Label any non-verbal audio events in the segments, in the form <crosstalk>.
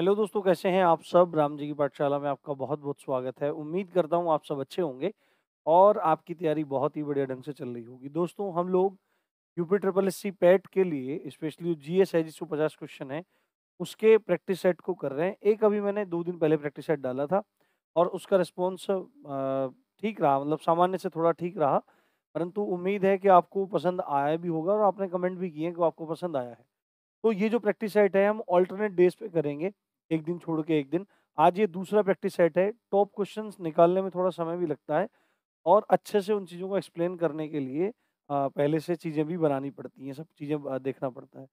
hello दोस्तों कैसे हैं आप सब राम जी की पाठशाला में आपका बहुत बहुत स्वागत है उम्मीद करता हूं आप सब अच्छे होंगे और आपकी तैयारी बहुत ही बढ़िया ढंग से चल रही होगी दोस्तों हम लोग UP triple S C PET के लिए स्पेशली जी एस है जिसको पचास क्वेश्चन है उसके प्रैक्टिस सेट को कर रहे हैं एक अभी मैंने दो दिन पहले प्रैक्टिस सेट डाला था और उसका रिस्पॉन्स ठीक रहा मतलब सामान्य से थोड़ा ठीक रहा परंतु उम्मीद है कि आपको पसंद आया भी होगा और आपने कमेंट भी किए हैं कि आपको पसंद आया है तो ये जो प्रैक्टिस सेट है हम ऑल्टरनेट डेज पे करेंगे एक दिन छोड़ के एक दिन आज ये दूसरा प्रैक्टिस सेट है टॉप क्वेश्चन निकालने में थोड़ा समय भी लगता है और अच्छे से उन चीज़ों को एक्सप्लेन करने के लिए आ, पहले से चीज़ें भी बनानी पड़ती हैं सब चीज़ें देखना पड़ता है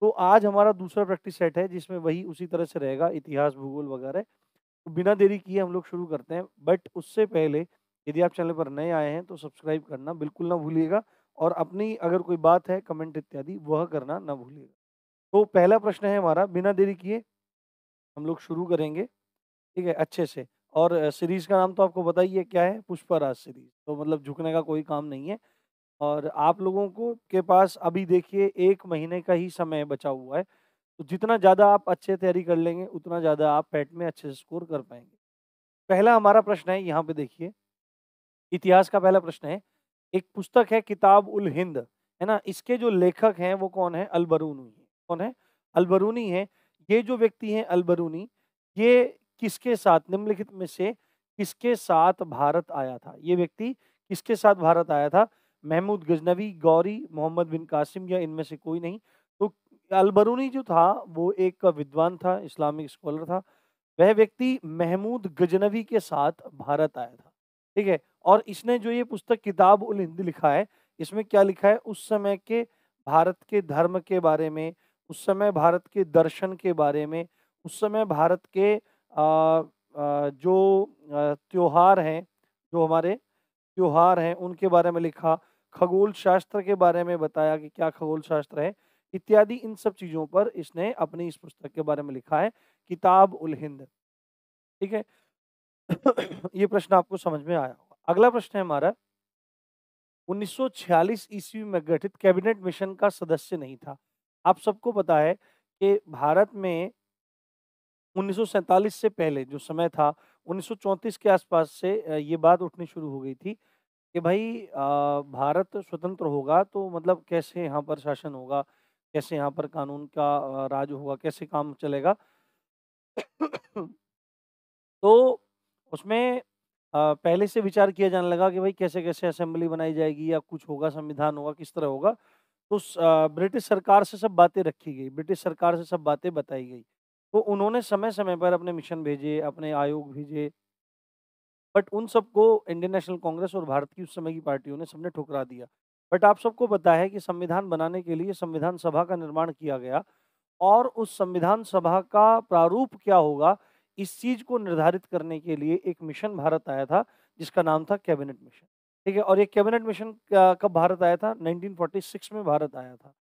तो आज हमारा दूसरा प्रैक्टिस सेट है जिसमें वही उसी तरह से रहेगा इतिहास भूगोल वगैरह तो बिना देरी किए हम लोग शुरू करते हैं बट उससे पहले यदि आप चैनल पर नए आए हैं तो सब्सक्राइब करना बिल्कुल ना भूलिएगा और अपनी अगर कोई बात है कमेंट इत्यादि वह करना ना भूलिएगा तो पहला प्रश्न है हमारा बिना देरी किए हम लोग शुरू करेंगे ठीक है अच्छे से और सीरीज़ का नाम तो आपको बताइए क्या है पुष्पराज सीरीज तो मतलब झुकने का कोई काम नहीं है और आप लोगों को के पास अभी देखिए एक महीने का ही समय बचा हुआ है तो जितना ज़्यादा आप अच्छे तैयारी कर लेंगे उतना ज़्यादा आप पैट में अच्छे से स्कोर कर पाएंगे पहला हमारा प्रश्न है यहाँ पे देखिए इतिहास का पहला प्रश्न है एक पुस्तक है किताब उल हिंद है ना इसके जो लेखक हैं वो कौन है अलबरूनी है कौन है अलबरूनी है ये जो व्यक्ति हैं अलबरूनी ये किसके साथ निम्नलिखित में से किसके साथ भारत आया था ये व्यक्ति किसके साथ भारत आया था महमूद गजनवी गौरी मोहम्मद बिन कासिम या इनमें से कोई नहीं तो अलबरूनी जो था वो एक विद्वान था इस्लामिक स्कॉलर था वह व्यक्ति महमूद गजनवी के साथ भारत आया था ठीक है और इसने जो ये पुस्तक किताब उल हिंद लिखा है इसमें क्या लिखा है उस समय के भारत के धर्म के बारे में उस समय भारत के दर्शन के बारे में उस समय भारत के आ, आ, जो त्यौहार हैं जो हमारे त्यौहार हैं उनके बारे में लिखा खगोल शास्त्र के बारे में बताया कि क्या खगोल शास्त्र है इत्यादि इन सब चीज़ों पर इसने अपनी इस पुस्तक के बारे में लिखा है किताब उल हिंद ठीक है <coughs> ये प्रश्न आपको समझ में आया होगा अगला प्रश्न है हमारा 1946 ईस्वी में गठित कैबिनेट मिशन का सदस्य नहीं था आप सबको पता है कि भारत में उन्नीस से पहले जो समय था उन्नीस के आसपास से ये बात उठनी शुरू हो गई थी कि भाई भारत स्वतंत्र होगा तो मतलब कैसे यहाँ पर शासन होगा कैसे यहाँ पर कानून का राज होगा कैसे काम चलेगा तो उसमें पहले से विचार किया जाने लगा कि भाई कैसे कैसे असेंबली बनाई जाएगी या कुछ होगा संविधान होगा किस तरह होगा तो ब्रिटिश सरकार से सब बातें रखी गई ब्रिटिश सरकार से सब बातें बताई गई तो उन्होंने समय समय पर अपने मिशन भेजे अपने आयोग भेजे बट उन सबको इंडियन नेशनल कांग्रेस और भारत की उस समय की पार्टियों ने सबने ठुकरा दिया बट आप सबको पता है कि संविधान बनाने के लिए संविधान सभा का निर्माण किया गया और उस संविधान सभा का प्रारूप क्या होगा इस चीज को निर्धारित करने के लिए एक मिशन भारत आया था जिसका नाम था कैबिनेट मिशन ठीक है और ये कैबिनेट मिशन कब भारत आया था 1946 में भारत आया था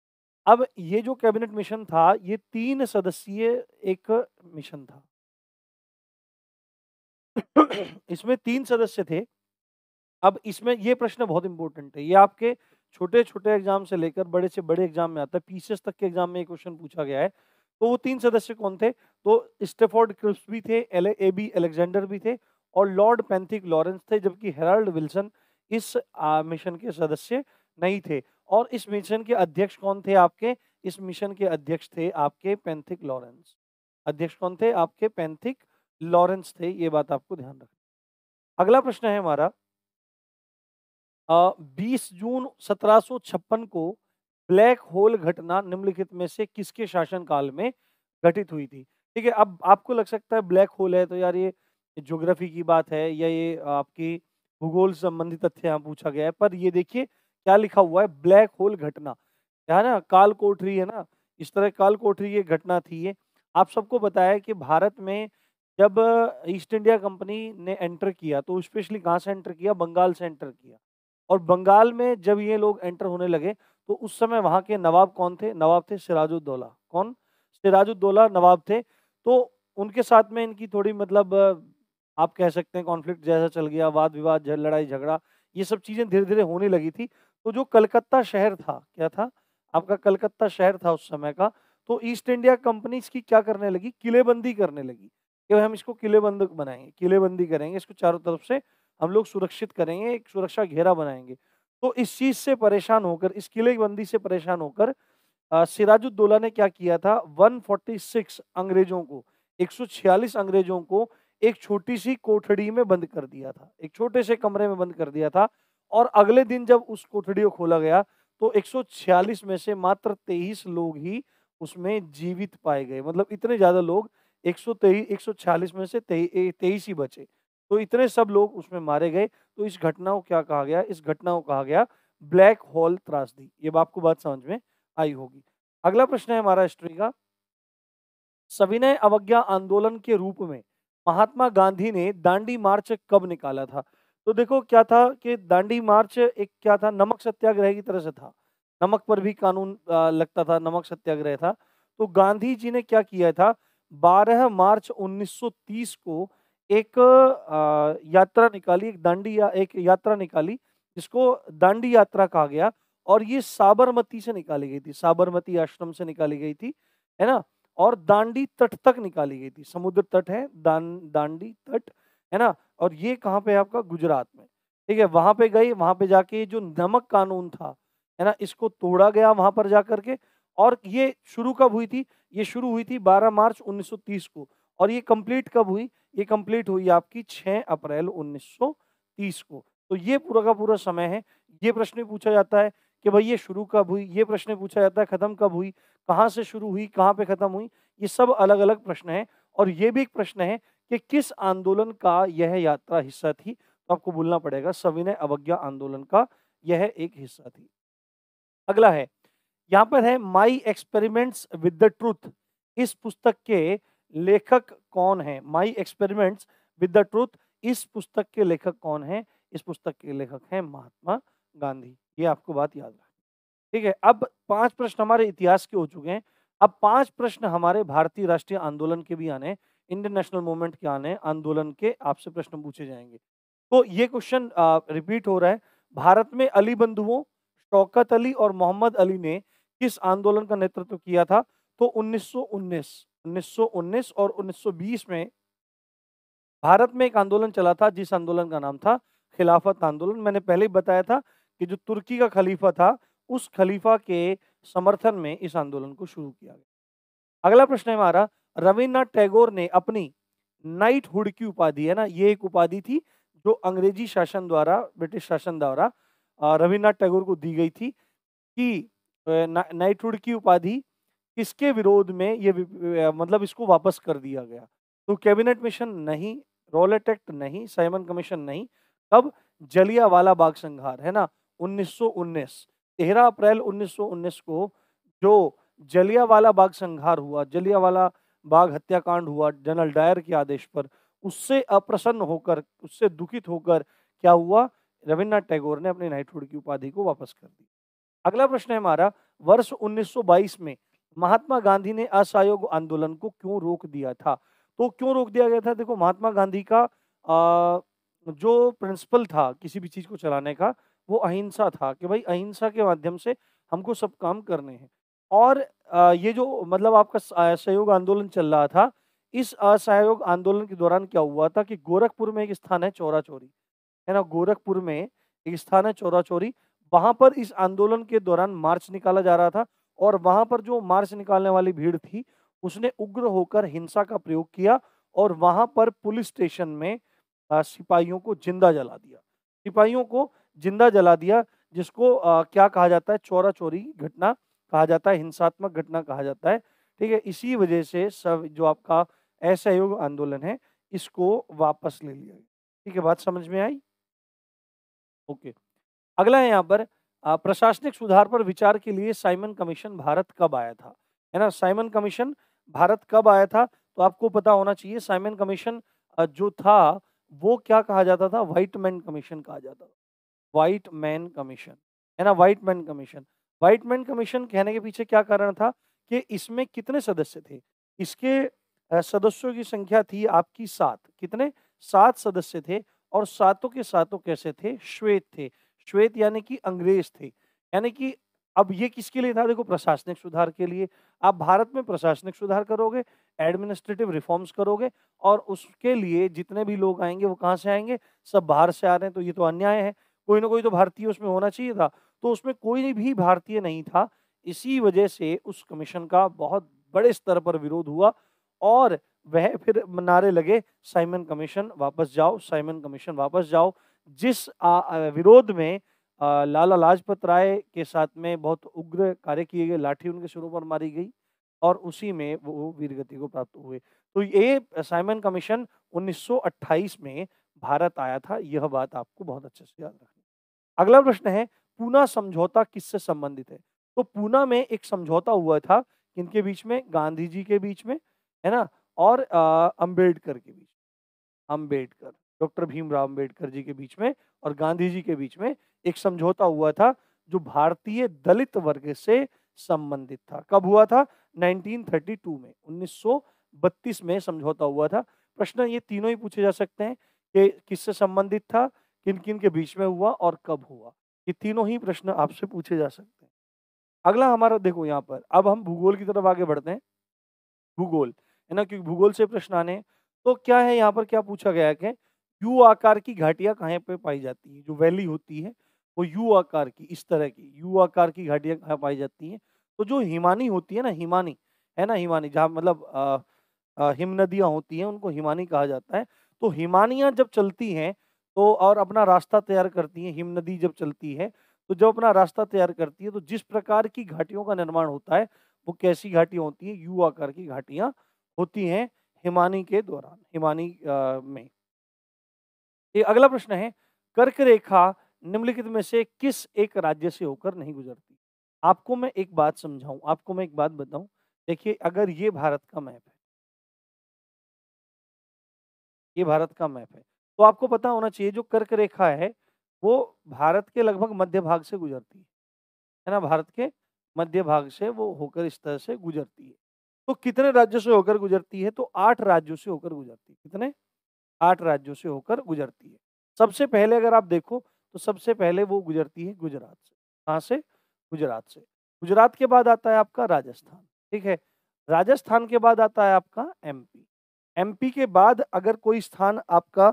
अब ये जो कैबिनेट मिशन था ये तीन सदस्यीय एक मिशन था इसमें तीन सदस्य थे अब इसमें ये प्रश्न बहुत इंपॉर्टेंट है ये आपके छोटे छोटे एग्जाम से लेकर बड़े से बड़े एग्जाम में आता है पीसीएस तक के एग्जाम में ये क्वेश्चन पूछा गया है तो वो तीन सदस्य कौन थे तो स्टेफोर्ड क्रिप्स भी थे ए बी एलेक्जेंडर भी थे और लॉर्ड पेंथिक लॉरेंस थे जबकि हेराल्ड विल्सन इस मिशन के सदस्य नहीं थे और इस मिशन के अध्यक्ष कौन थे आपके इस मिशन के अध्यक्ष थे आपके पैंथिक लॉरेंस अध्यक्ष कौन थे आपके पैंथिक लॉरेंस थे ये बात आपको ध्यान रखना अगला प्रश्न है हमारा बीस जून 1756 को ब्लैक होल घटना निम्नलिखित में से किसके शासनकाल में घटित हुई थी ठीक है अब आपको लग सकता है ब्लैक होल है तो यार ये ज्योग्राफी की बात है या ये आपकी भूगोल संबंधी तथ्य यहाँ पूछा गया है पर ये देखिए क्या लिखा हुआ है ब्लैक होल घटना है ना काल कोठरी है ना इस तरह काल कोठरी ये घटना थी ये आप सबको बताया कि भारत में जब ईस्ट इंडिया कंपनी ने एंटर किया तो स्पेशली कहाँ से एंटर किया बंगाल से एंटर किया और बंगाल में जब ये लोग एंटर होने लगे तो उस समय वहाँ के नवाब कौन थे नवाब थे सिराजुद्दौला कौन सिराजुद्दौला नवाब थे तो उनके साथ में इनकी थोड़ी मतलब आप कह सकते हैं कॉन्फ्लिक्ट जैसा चल गया वाद विवाद लड़ाई झगड़ा ये सब चीज़ें धीरे धीरे होने लगी थी तो जो कलकत्ता शहर था क्या था आपका कलकत्ता शहर था उस समय का तो ईस्ट इंडिया कंपनीज की क्या करने लगी किलेबंदी करने लगी कि हम इसको किलेबंद बनाएंगे किलेबंदी करेंगे इसको चारों तरफ से हम लोग सुरक्षित करेंगे एक सुरक्षा घेरा बनाएंगे तो इस चीज़ से परेशान होकर इस किलेबंदी से परेशान होकर सिराजुद्दौला ने क्या किया था 146 अंग्रेजों को 146 अंग्रेजों को एक छोटी सी कोठड़ी में बंद कर दिया था एक छोटे से कमरे में बंद कर दिया था और अगले दिन जब उस कोठड़ी को खोला गया तो 146 में से मात्र 23 लोग ही उसमें जीवित पाए गए मतलब इतने ज़्यादा लोग सौ छियालीस में से तेईस ही बचे तो इतने सब लोग उसमें मारे गए तो इस घटना को क्या कहा गया इस घटना को कहा गया ब्लैक होल त्रासदी ये आपको बात समझ में आई होगी अगला प्रश्न है हमारा हिस्ट्री का सविनय अवज्ञा आंदोलन के रूप में महात्मा गांधी ने दांडी मार्च कब निकाला था तो देखो क्या था कि दांडी मार्च एक क्या था नमक सत्याग्रह की तरह से था नमक पर भी कानून लगता था नमक सत्याग्रह था तो गांधी जी ने क्या किया था 12 मार्च 1930 को एक यात्रा निकाली एक दांडी या एक यात्रा निकाली जिसको दांडी यात्रा कहा गया और ये साबरमती से निकाली गई थी साबरमती आश्रम से निकाली गई थी है ना और दांडी तट तक निकाली गई थी समुद्र तट है दान दांडी तट है ना और ये कहाँ पे है आपका गुजरात में ठीक है वहां पे गई वहां पे जाके जो नमक कानून था है ना इसको तोड़ा गया वहां पर जा करके और ये शुरू कब हुई थी ये शुरू हुई थी 12 मार्च 1930 को और ये कंप्लीट कब हुई ये कंप्लीट हुई आपकी 6 अप्रैल 1930 को तो ये पूरा का पूरा समय है ये प्रश्न पूछा जाता है कि भाई ये शुरू कब हुई ये प्रश्न पूछा जाता है ख़त्म कब हुई कहाँ से शुरू हुई कहाँ पे ख़त्म हुई ये सब अलग अलग प्रश्न हैं और ये भी एक प्रश्न है कि किस आंदोलन का यह यात्रा हिस्सा थी तो आपको बोलना पड़ेगा सविनय अवज्ञा आंदोलन का यह एक हिस्सा थी अगला है यहाँ पर है my experiments with the truth इस पुस्तक के लेखक कौन है my experiments with the truth इस पुस्तक के लेखक कौन है इस पुस्तक के लेखक हैं महात्मा गांधी ये आपको बात याद रख ठीक है अब पांच प्रश्न हमारे इतिहास के हो चुके हैं अब पांच प्रश्न हमारे भारतीय राष्ट्रीय आंदोलन के भी आने इंडियन नेशनल मूवमेंट के आने आंदोलन के आपसे प्रश्न पूछे जाएंगे तो ये क्वेश्चन रिपीट हो रहा है भारत में अली बंधुओं शौकत अली और मोहम्मद अली ने किस आंदोलन का नेतृत्व किया था तो 1919 1919 और 1920 में भारत में एक आंदोलन चला था जिस आंदोलन का नाम था खिलाफत आंदोलन मैंने पहले ही बताया था कि जो तुर्की का खलीफा था उस खलीफा के समर्थन में इस आंदोलन को शुरू किया गया अगला प्रश्न है हमारा रविन्द्रनाथ टैगोर ने अपनी नाइट हुड की उपाधि है ना ये एक उपाधि थी जो अंग्रेजी शासन द्वारा ब्रिटिश शासन द्वारा रविन्द्रनाथ टैगोर को दी गई थी कि ना, नाइट हुड की उपाधि किसके विरोध में ये मतलब इसको वापस कर दिया गया तो कैबिनेट मिशन नहीं रोलेट एक्ट नहीं साइमन कमीशन नहीं कब वाला बाग संघार है ना 1919 सौ अप्रैल 1919 को जो जलियावाला बाग संघार हुआ जलियावाला बाग हत्याकांड हुआ जनरल डायर के आदेश पर उससे अप्रसन्न होकर उससे दुखित होकर क्या हुआ रविन्द्रनाथ टैगोर ने अपने नाइटहुड की उपाधि को वापस कर दी अगला प्रश्न है हमारा वर्ष 1922 में महात्मा गांधी ने असहयोग आंदोलन को क्यों रोक दिया था तो क्यों रोक दिया गया था देखो महात्मा गांधी का आ, जो प्रिंसिपल था किसी भी चीज को चलाने का वो अहिंसा था कि भाई अहिंसा के माध्यम से हमको सब काम करने हैं और ये जो मतलब आपका सहयोग आंदोलन चल रहा था इस असहयोग आंदोलन के दौरान क्या हुआ था कि गोरखपुर में एक स्थान है चौरा चोरी है ना गोरखपुर में एक स्थान है चौरा चोरी वहां पर इस आंदोलन के दौरान मार्च निकाला जा रहा था और वहां पर जो मार्च निकालने वाली भीड़ थी उसने उग्र होकर हिंसा का प्रयोग किया और वहां पर पुलिस स्टेशन में सिपाहियों को जिंदा जला दिया सिपाहियों को जिंदा जला दिया जिसको आ, क्या कहा जाता है चोरा चोरी घटना कहा जाता है हिंसात्मक घटना कहा जाता है ठीक है इसी वजह से सब जो आपका असहयोग आंदोलन है इसको वापस ले लिया गया ठीक है बात समझ में आई ओके अगला है यहाँ पर प्रशासनिक सुधार पर विचार के लिए साइमन कमीशन भारत कब आया था है ना साइमन कमीशन भारत कब आया था तो आपको पता होना चाहिए साइमन कमीशन जो था वो क्या कहा जाता था व्हाइट मैन कमीशन कहा जाता था वाइट मैन कमीशन है ना white man commission white man commission कहने के पीछे क्या कारण था कि इसमें कितने सदस्य थे इसके सदस्यों की संख्या थी आपकी सात कितने सात सदस्य थे और सातों के सातों कैसे थे श्वेत थे श्वेत यानी कि अंग्रेज थे यानी कि अब ये किसके लिए था देखो प्रशासनिक सुधार के लिए आप भारत में प्रशासनिक सुधार करोगे एडमिनिस्ट्रेटिव रिफॉर्म्स करोगे और उसके लिए जितने भी लोग आएंगे वो कहाँ से आएंगे सब बाहर से आ रहे हैं तो ये तो अन्याय है कोई ना कोई तो भारतीय उसमें होना चाहिए था तो उसमें कोई भी भारतीय नहीं था इसी वजह से उस कमीशन का बहुत बड़े स्तर पर विरोध हुआ और वह फिर नारे लगे साइमन कमीशन वापस जाओ साइमन कमीशन वापस जाओ जिस विरोध में लाला लाजपत राय के साथ में बहुत उग्र कार्य किए गए लाठी उनके सिरों पर मारी गई और उसी में वो वीरगति को प्राप्त हुए तो ये साइमन कमीशन 1928 में भारत आया था यह बात आपको बहुत अच्छे से याद रखें अगला प्रश्न है पूना समझौता किससे संबंधित है तो पूना में एक समझौता हुआ था इनके बीच में गांधी जी के बीच में है ना और अंबेडकर के बीच अंबेडकर डॉक्टर भीमराव अंबेडकर जी के बीच में और गांधी जी के बीच में एक समझौता हुआ था जो भारतीय दलित वर्ग से संबंधित था कब हुआ था 1932 में 1932 में समझौता हुआ था प्रश्न ये तीनों ही पूछे जा सकते हैं कि किससे संबंधित था किन किन के बीच में हुआ और कब हुआ ये तीनों ही प्रश्न आपसे पूछे जा सकते हैं अगला हमारा देखो यहाँ पर अब हम भूगोल की तरफ आगे बढ़ते हैं भूगोल है ना क्योंकि भूगोल से प्रश्न आने तो क्या है यहाँ पर क्या पूछा गया है यू आकार की घाटियाँ कहाँ पर पाई जाती है जो वैली होती है वो यू आकार की इस तरह की यू आकार की घाटियाँ कहाँ पाई जाती हैं तो जो हिमानी होती है ना हिमानी है ना हिमानी जहाँ मतलब हिम नदियाँ होती हैं उनको हिमानी कहा जाता है तो हिमानियाँ जब चलती हैं तो और अपना रास्ता तैयार करती है हिम नदी जब चलती है तो जब अपना रास्ता तैयार करती है तो जिस प्रकार की घाटियों का निर्माण होता है वो कैसी घाटियाँ होती हैं यू आकार की घाटियाँ होती हैं हिमानी के दौरान हिमानी में ये अगला प्रश्न है कर्क रेखा निम्नलिखित में से किस एक राज्य से होकर नहीं गुजरती आपको मैं एक बात समझाऊं आपको मैं एक बात बताऊं देखिए अगर ये भारत का मैप है ये भारत का मैप है तो आपको पता होना चाहिए जो कर्क रेखा है वो भारत के लगभग मध्य भाग से गुजरती है है ना भारत के मध्य भाग से वो होकर इस तरह से गुजरती है तो कितने राज्यों से होकर गुजरती है तो आठ राज्यों से होकर गुजरती है कितने आठ राज्यों से होकर गुजरती है सबसे पहले अगर आप देखो तो सबसे पहले वो गुजरती है गुजरात से कहाँ से गुजरात से गुजरात के बाद आता है आपका राजस्थान ठीक है राजस्थान के बाद आता है आपका एमपी एमपी के बाद अगर कोई स्थान आपका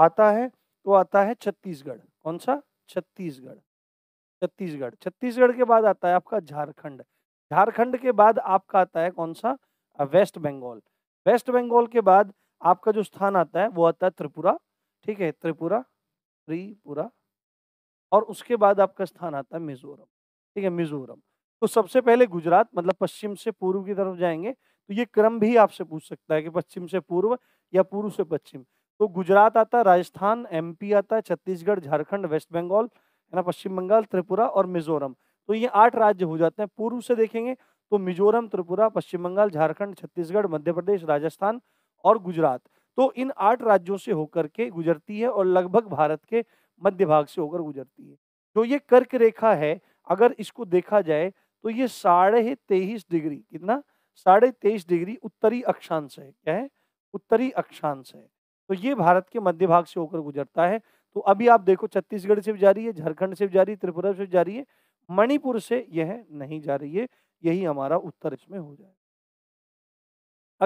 आता है तो आता है छत्तीसगढ़ कौन सा छत्तीसगढ़ छत्तीसगढ़ छत्तीसगढ़ के बाद आता है आपका झारखंड झारखंड के बाद आपका आता है कौन सा वेस्ट बंगाल वेस्ट बंगाल के बाद आपका जो स्थान आता है वो आता है त्रिपुरा ठीक है त्रिपुरा त्रिपुरा और उसके बाद आपका स्थान आता है मिजोरम ठीक है मिजोरम तो सबसे पहले गुजरात मतलब पश्चिम से पूर्व की तरफ जाएंगे तो ये क्रम भी आपसे पूछ सकता है कि पश्चिम से पूर्व या पूर्व से पश्चिम तो गुजरात आता है राजस्थान एमपी आता है छत्तीसगढ़ झारखंड वेस्ट बंगाल है ना पश्चिम बंगाल त्रिपुरा और मिजोरम तो ये आठ राज्य हो जाते हैं पूर्व से देखेंगे तो मिजोरम त्रिपुरा पश्चिम बंगाल झारखंड छत्तीसगढ़ मध्य प्रदेश राजस्थान और गुजरात तो इन आठ राज्यों से होकर के गुजरती है और लगभग भारत के मध्य भाग से होकर गुजरती है जो ये कर्क रेखा है अगर इसको देखा जाए तो ये साढ़े तेईस डिग्री कितना साढ़े तेईस डिग्री उत्तरी अक्षांश है क्या है उत्तरी अक्षांश है तो ये भारत के मध्य भाग से होकर गुजरता है तो अभी आप देखो छत्तीसगढ़ से भी जा रही है झारखंड से भी जा रही है त्रिपुरा से भी जा रही है मणिपुर से यह नहीं जा रही है यही हमारा उत्तर इसमें हो जाए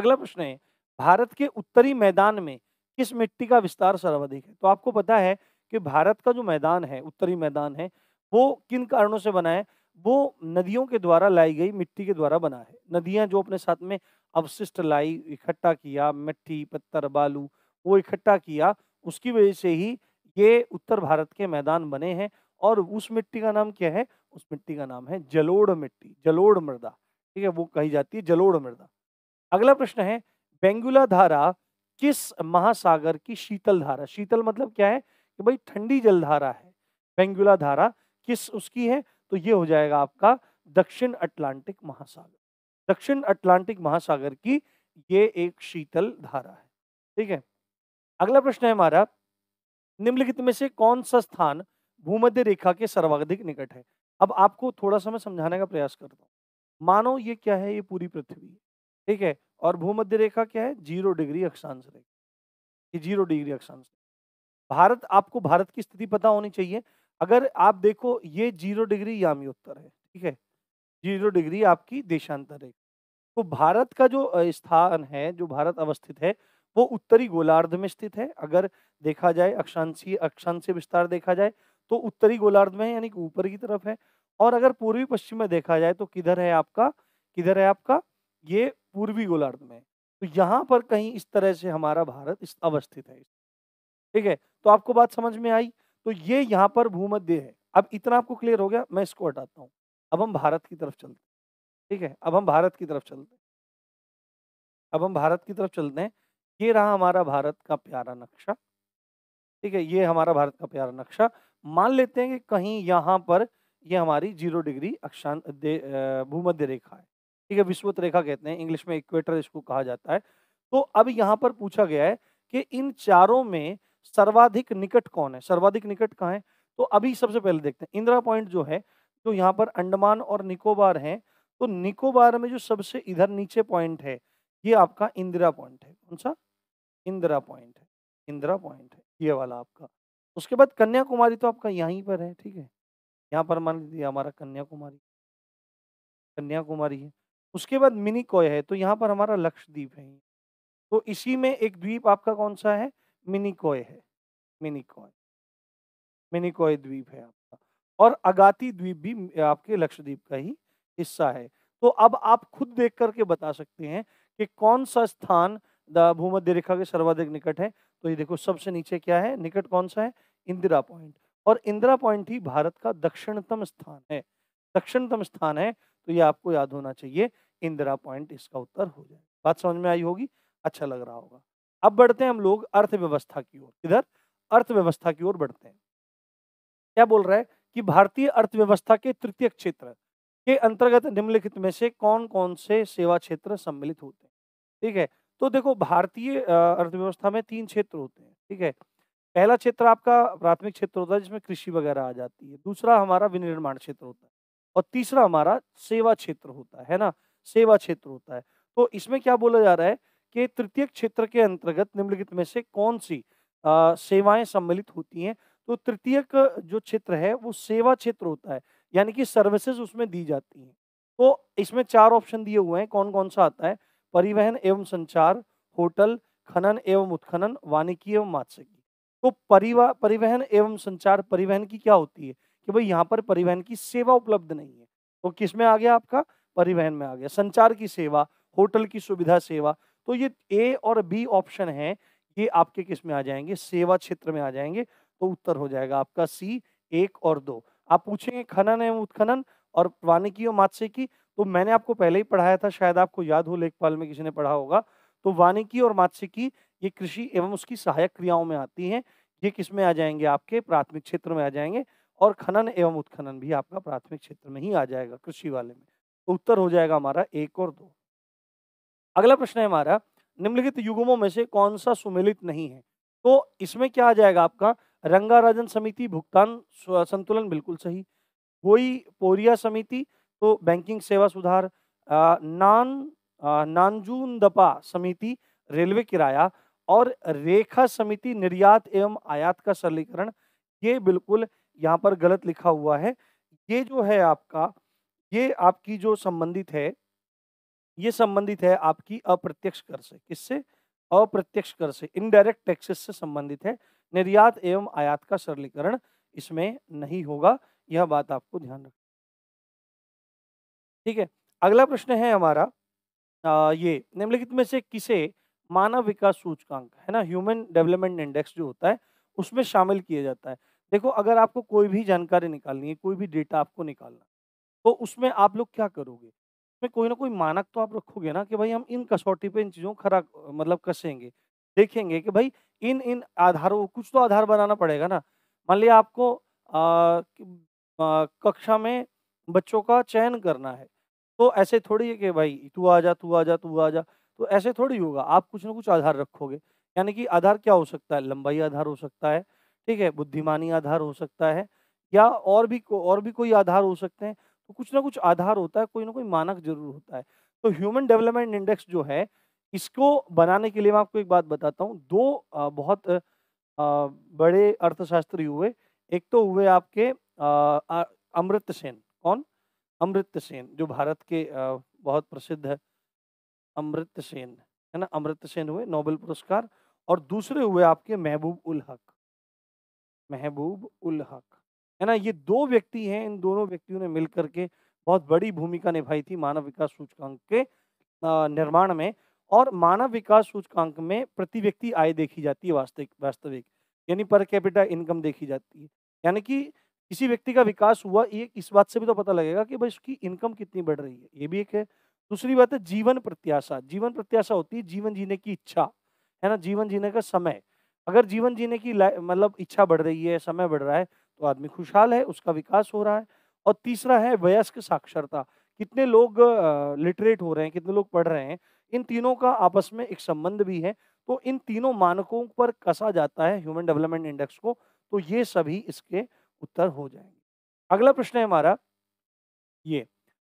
अगला प्रश्न है भारत के उत्तरी मैदान में किस मिट्टी का विस्तार सर्वाधिक है तो आपको पता है कि भारत का जो मैदान है उत्तरी मैदान है वो किन कारणों से बना है वो नदियों के द्वारा लाई गई मिट्टी के द्वारा बना है नदियां जो अपने साथ में अवशिष्ट लाई इकट्ठा किया मिट्टी पत्थर बालू वो इकट्ठा किया उसकी वजह से ही ये उत्तर भारत के मैदान बने हैं और उस मिट्टी का नाम क्या है उस मिट्टी का नाम है जलोड़ मिट्टी जलोड़ मृदा ठीक है वो कही जाती है जलोड़ मृदा अगला प्रश्न है बेंगुला धारा किस महासागर की शीतल धारा शीतल मतलब क्या है कि भाई ठंडी जलधारा है बेंगुला धारा किस उसकी है तो ये हो जाएगा आपका दक्षिण अटलांटिक महासागर दक्षिण अटलांटिक महासागर की ये एक शीतल धारा है ठीक है अगला प्रश्न है हमारा निम्नलिखित में से कौन सा स्थान भूमध्य रेखा के सर्वाधिक निकट है अब आपको थोड़ा सा मैं समझाने का प्रयास करता हूँ मानो ये क्या है ये पूरी पृथ्वी है ठीक है और भूमध्य रेखा क्या है जीरो डिग्री अक्षांश रेखा ये जीरो डिग्री अक्षांश भारत आपको भारत की स्थिति पता होनी चाहिए अगर आप देखो ये जीरो डिग्री यामी उत्तर है ठीक है जीरो डिग्री आपकी देशांतर रेखा तो भारत का जो स्थान है जो भारत अवस्थित है वो उत्तरी गोलार्ध में स्थित है अगर देखा जाए अक्षांशीय अक्षांश विस्तार देखा जाए तो उत्तरी गोलार्ध में है यानी कि ऊपर की तरफ है और अगर पूर्वी पश्चिम में देखा जाए तो किधर है आपका किधर है आपका ये पूर्वी गोलार्ध में तो यहाँ पर कहीं इस तरह से हमारा भारत अवस्थित है ठीक है तो आपको बात समझ में आई तो ये यहाँ पर भूमध्य है अब इतना आपको क्लियर हो गया मैं इसको हटाता हूँ अब हम भारत की तरफ चलते ठीक है अब हम भारत की तरफ चलते अब हम भारत की तरफ चलते हैं ये रहा हमारा भारत का प्यारा नक्शा ठीक है ये हमारा भारत का प्यारा नक्शा मान लेते हैं कि कहीं यहाँ पर ये हमारी जीरो डिग्री अक्षांत भूमध्य रेखा है ठीक है विश्वत रेखा कहते हैं इंग्लिश में इक्वेटर इसको कहा जाता है तो अब यहाँ पर पूछा गया है कि इन चारों में सर्वाधिक निकट कौन है सर्वाधिक निकट कहाँ है तो अभी सबसे पहले देखते हैं इंदिरा पॉइंट जो है जो यहाँ पर अंडमान और निकोबार हैं तो निकोबार में जो सबसे इधर नीचे पॉइंट है ये आपका इंदिरा पॉइंट है कौन सा इंदिरा पॉइंट है इंदिरा पॉइंट है ये वाला आपका उसके बाद कन्याकुमारी तो आपका यहीं पर है ठीक है यहाँ पर मान लीजिए हमारा कन्याकुमारी कन्याकुमारी है उसके बाद मिनी कोय है तो यहाँ पर हमारा लक्षद्वीप है तो इसी में एक द्वीप आपका कौन सा है मिनी कोय है मिनी कोय मिनी कोय द्वीप है आपका और अगाती द्वीप भी आपके लक्षद्वीप का ही हिस्सा है तो अब आप खुद देख करके बता सकते हैं कि कौन सा स्थान भूमध्य रेखा के सर्वाधिक निकट है तो ये देखो सबसे नीचे क्या है निकट कौन सा है इंदिरा पॉइंट और इंदिरा पॉइंट ही भारत का दक्षिणतम स्थान है दक्षिणतम स्थान है तो ये आपको याद होना चाहिए इंदिरा पॉइंट इसका उत्तर हो जाए बात समझ में आई होगी अच्छा लग रहा होगा अब बढ़ते हैं हम लोग अर्थव्यवस्था की ओर इधर अर्थव्यवस्था की ओर बढ़ते हैं क्या बोल रहा है कि भारतीय अर्थव्यवस्था के तृतीय क्षेत्र के अंतर्गत निम्नलिखित में से कौन कौन से सेवा क्षेत्र सम्मिलित होते हैं ठीक है तो देखो भारतीय अर्थव्यवस्था में तीन क्षेत्र होते हैं ठीक है पहला क्षेत्र आपका प्राथमिक क्षेत्र होता है जिसमें कृषि वगैरह आ जाती है दूसरा हमारा विनिर्माण क्षेत्र होता है और तीसरा हमारा सेवा क्षेत्र होता है ना सेवा क्षेत्र होता है तो इसमें क्या बोला जा रहा है कि तृतीय क्षेत्र के अंतर्गत निम्नलिखित में से कौन सी सेवाएं सम्मिलित होती हैं तो तृतीय जो क्षेत्र है वो सेवा क्षेत्र होता है यानी कि सर्विसेज उसमें दी जाती हैं तो इसमें चार ऑप्शन दिए हुए हैं कौन कौन सा आता है परिवहन एवं संचार होटल खनन एवं उत्खनन वानिकी एवं मात्स्यिकी तो परिवा परिवहन एवं संचार परिवहन की क्या होती है कि भाई यहाँ पर परिवहन की सेवा उपलब्ध नहीं है तो किस में आ गया आपका परिवहन में आ गया संचार की सेवा होटल की सुविधा सेवा तो ये ए और बी ऑप्शन है ये आपके किस में आ जाएंगे सेवा क्षेत्र में आ जाएंगे तो उत्तर हो जाएगा आपका सी एक और दो आप पूछेंगे खनन एवं उत्खनन और वानिकी और मात्स्य की तो मैंने आपको पहले ही पढ़ाया था शायद आपको याद हो लेखपाल में किसी ने पढ़ा होगा तो वानिकी और मात्स्य की ये कृषि एवं उसकी सहायक क्रियाओं में आती हैं ये किसमें आ जाएंगे आपके प्राथमिक क्षेत्र में आ जाएंगे और खनन एवं उत्खनन भी आपका प्राथमिक क्षेत्र में ही आ जाएगा कृषि वाले में तो उत्तर हो जाएगा हमारा एक और दो अगला प्रश्न है हमारा निम्नलिखित युगमों में से कौन सा सुमेलित नहीं है तो इसमें क्या आ जाएगा आपका रंगाराजन समिति भुगतान संतुलन बिल्कुल सही कोई पोरिया समिति तो बैंकिंग सेवा सुधार नान आ, नानजून दपा समिति रेलवे किराया और रेखा समिति निर्यात एवं आयात का सरलीकरण ये बिल्कुल यहाँ पर गलत लिखा हुआ है ये जो है आपका ये आपकी जो संबंधित है ये संबंधित है आपकी अप्रत्यक्ष कर से किससे अप्रत्यक्ष कर से इनडायरेक्ट टैक्सेस से संबंधित है निर्यात एवं आयात का सरलीकरण इसमें नहीं होगा यह बात आपको ध्यान रख ठीक है अगला प्रश्न है हमारा आ, ये निम्नलिखित में से किसे मानव विकास सूचकांक है ना ह्यूमन डेवलपमेंट इंडेक्स जो होता है उसमें शामिल किया जाता है देखो अगर आपको कोई भी जानकारी निकालनी है कोई भी डेटा आपको निकालना तो उसमें आप लोग क्या करोगे उसमें कोई ना कोई मानक तो आप रखोगे ना कि भाई हम इन कसौटी पे इन चीज़ों खरा मतलब कसेंगे देखेंगे कि भाई इन इन आधारों कुछ तो आधार बनाना पड़ेगा ना मान लिया आपको आ, आ, कक्षा में बच्चों का चयन करना है तो ऐसे थोड़ी है कि भाई तू आ जा तू आ जा तू आ जा तो ऐसे थोड़ी होगा आप कुछ ना कुछ आधार रखोगे यानी कि आधार क्या हो सकता है लंबाई आधार हो सकता है ठीक है बुद्धिमानी आधार हो सकता है या और भी को, और भी कोई आधार हो सकते हैं तो कुछ ना कुछ आधार होता है कोई ना कोई मानक जरूर होता है तो ह्यूमन डेवलपमेंट इंडेक्स जो है इसको बनाने के लिए मैं आपको एक बात बताता हूँ दो बहुत बड़े अर्थशास्त्री हुए एक तो हुए आपके अमृत सेन कौन अमृत सेन जो भारत के बहुत प्रसिद्ध है अमृत सेन है ना अमृत सेन हुए नोबेल पुरस्कार और दूसरे हुए आपके महबूब उल हक महबूब उल हक है ना ये दो व्यक्ति हैं इन दोनों व्यक्तियों ने मिलकर के बहुत बड़ी भूमिका निभाई थी मानव विकास सूचकांक के निर्माण में और मानव विकास सूचकांक में प्रति व्यक्ति आय देखी जाती है वास्तविक वास्तविक यानी पर कैपिटा इनकम देखी जाती है यानी कि किसी व्यक्ति का विकास हुआ ये इस बात से भी तो पता लगेगा कि भाई उसकी इनकम कितनी बढ़ रही है ये भी एक है दूसरी बात है जीवन प्रत्याशा जीवन प्रत्याशा होती है जीवन जीने की इच्छा है ना जीवन जीने का समय अगर जीवन जीने की मतलब इच्छा बढ़ रही है समय बढ़ रहा है तो आदमी खुशहाल है उसका विकास हो रहा है और तीसरा है वयस्क साक्षरता कितने लोग लिटरेट हो रहे हैं कितने लोग पढ़ रहे हैं इन तीनों का आपस में एक संबंध भी है तो इन तीनों मानकों पर कसा जाता है ह्यूमन डेवलपमेंट इंडेक्स को तो ये सभी इसके उत्तर हो जाएंगे अगला प्रश्न है हमारा ये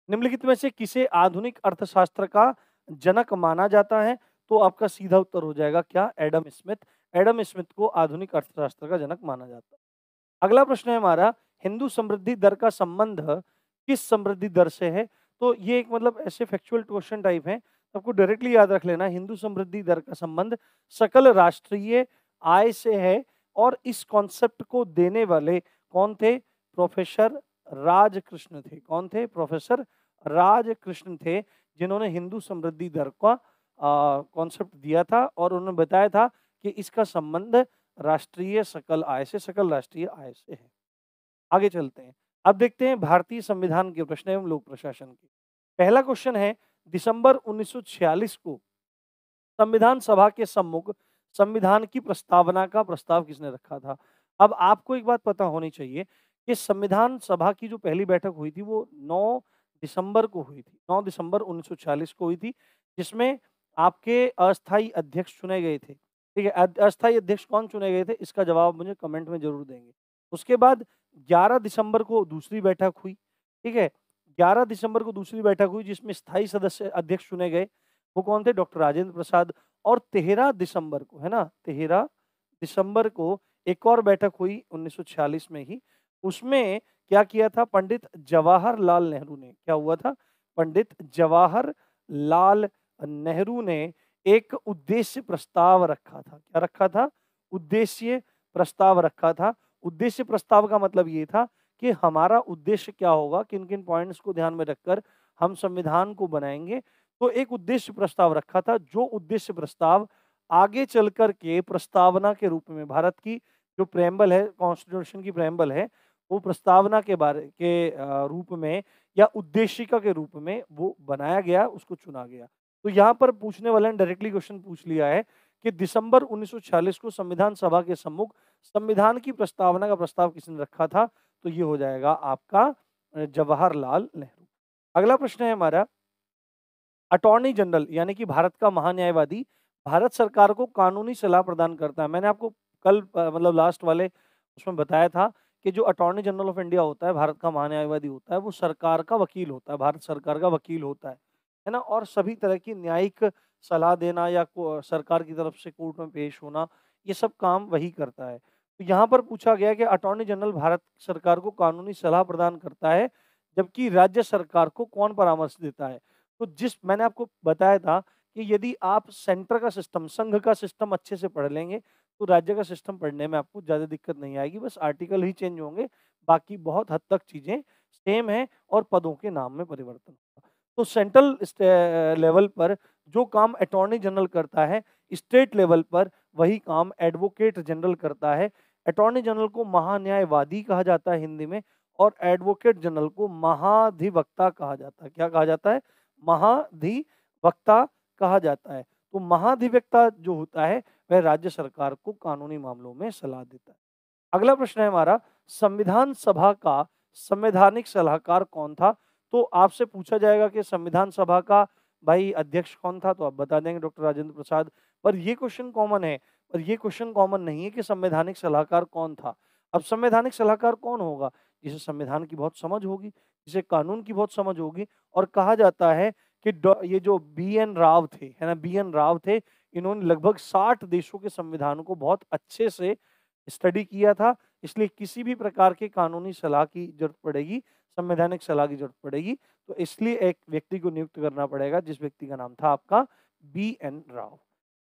निम्नलिखित में से किसे आधुनिक अर्थशास्त्र का जनक माना जाता है तो आपका सीधा उत्तर हो जाएगा क्या एडम स्मिथ एडम स्मिथ को आधुनिक अर्थशास्त्र का जनक माना जाता है अगला प्रश्न है हमारा हिंदू समृद्धि दर का संबंध किस समृद्धि दर से है तो ये एक मतलब ऐसे फैक्चुअल क्वेश्चन टाइप है सबको डायरेक्टली याद रख लेना हिंदू समृद्धि दर का संबंध सकल राष्ट्रीय आय से है और इस कॉन्सेप्ट को देने वाले कौन थे प्रोफेसर राजकृष्ण थे कौन थे प्रोफेसर राजकृष्ण थे जिन्होंने हिंदू समृद्धि दर का कॉन्सेप्ट दिया था और उन्होंने बताया था कि इसका संबंध राष्ट्रीय सकल आय से सकल राष्ट्रीय आय से है आगे चलते हैं अब देखते हैं भारतीय संविधान के प्रश्न एवं लोक प्रशासन के पहला क्वेश्चन है दिसंबर 1946 को संविधान सभा के सम्मुख संविधान की प्रस्तावना का प्रस्ताव किसने रखा था अब आपको एक बात पता होनी चाहिए कि संविधान सभा की जो पहली बैठक हुई थी वो 9 दिसंबर को हुई थी 9 दिसंबर 1946 को हुई थी जिसमें आपके अस्थाई अध्यक्ष चुने गए थे ठीक है अस्थाई अध्यक्ष कौन चुने गए थे इसका जवाब मुझे कमेंट में जरूर देंगे उसके बाद 11 दिसंबर को दूसरी बैठक हुई ठीक है 11 दिसंबर को दूसरी बैठक हुई जिसमें स्थायी सदस्य अध्यक्ष चुने गए वो कौन थे डॉक्टर राजेंद्र प्रसाद और तेरह दिसंबर को है ना तेरह दिसंबर को एक और बैठक हुई 1946 में ही उसमें क्या किया था पंडित जवाहरलाल नेहरू ने क्या हुआ था पंडित जवाहर लाल नेहरू ने एक उद्देश्य प्रस्ताव रखा था क्या रखा था उद्देश्य प्रस्ताव रखा था उद्देश्य प्रस्ताव का मतलब ये था कि हमारा उद्देश्य क्या होगा किन किन पॉइंट्स को ध्यान में रखकर हम संविधान को बनाएंगे तो एक उद्देश्य प्रस्ताव रखा था जो उद्देश्य प्रस्ताव आगे चल कर के प्रस्तावना के रूप में भारत की जो प्रेम्बल है कॉन्स्टिट्यूशन की प्रेम्बल है वो प्रस्तावना के बारे के रूप में या उद्देशिका के रूप में वो बनाया गया उसको चुना गया तो यहाँ पर पूछने वाले ने डायरेक्टली क्वेश्चन पूछ लिया है कि दिसंबर 1946 को संविधान सभा के सम्मुख संविधान की प्रस्तावना का प्रस्ताव किसने रखा था तो ये हो जाएगा आपका जवाहरलाल नेहरू अगला प्रश्न है हमारा अटॉर्नी जनरल यानी कि भारत का महान्यायवादी भारत सरकार को कानूनी सलाह प्रदान करता है मैंने आपको कल मतलब लास्ट वाले उसमें बताया था कि जो अटॉर्नी जनरल ऑफ इंडिया होता है भारत का महान्यायवादी होता है वो सरकार का वकील होता है भारत सरकार का वकील होता है है ना और सभी तरह की न्यायिक सलाह देना या सरकार की तरफ से कोर्ट में पेश होना ये सब काम वही करता है तो यहाँ पर पूछा गया कि अटॉर्नी जनरल भारत सरकार को कानूनी सलाह प्रदान करता है जबकि राज्य सरकार को कौन परामर्श देता है तो जिस मैंने आपको बताया था कि यदि आप सेंटर का सिस्टम संघ का सिस्टम अच्छे से पढ़ लेंगे तो राज्य का सिस्टम पढ़ने में आपको ज़्यादा दिक्कत नहीं आएगी बस आर्टिकल ही चेंज होंगे बाकी बहुत हद तक चीज़ें सेम हैं और पदों के नाम में परिवर्तन होगा तो सेंट्रल लेवल पर जो काम अटॉर्नी जनरल करता है स्टेट लेवल पर वही काम एडवोकेट जनरल करता है अटॉर्नी जनरल को महान्यायवादी कहा जाता है हिंदी में और एडवोकेट जनरल को महाधिवक्ता कहा जाता है क्या कहा जाता है महाधिवक्ता कहा जाता है तो महाधिवक्ता जो होता है वह राज्य सरकार को कानूनी मामलों में सलाह देता है अगला प्रश्न है हमारा संविधान सभा का संवैधानिक सलाहकार कौन था तो आपसे पूछा जाएगा कि संविधान सभा का भाई अध्यक्ष कौन था तो आप बता देंगे डॉक्टर राजेंद्र प्रसाद पर यह क्वेश्चन कॉमन है और ये क्वेश्चन कॉमन नहीं है कि संवैधानिक सलाहकार कौन था अब संवैधानिक सलाहकार कौन होगा जिसे संविधान की बहुत समझ होगी जिसे कानून की बहुत समझ होगी और कहा जाता है कि ये जो बी एन राव थे है ना बी एन राव थे इन्होंने लगभग साठ देशों के संविधान को बहुत अच्छे से स्टडी किया था इसलिए किसी भी प्रकार के कानूनी सलाह की जरूरत पड़ेगी संवैधानिक सलाह की जरूरत पड़ेगी तो इसलिए एक व्यक्ति को नियुक्त करना पड़ेगा जिस व्यक्ति का नाम था आपका बी एन राव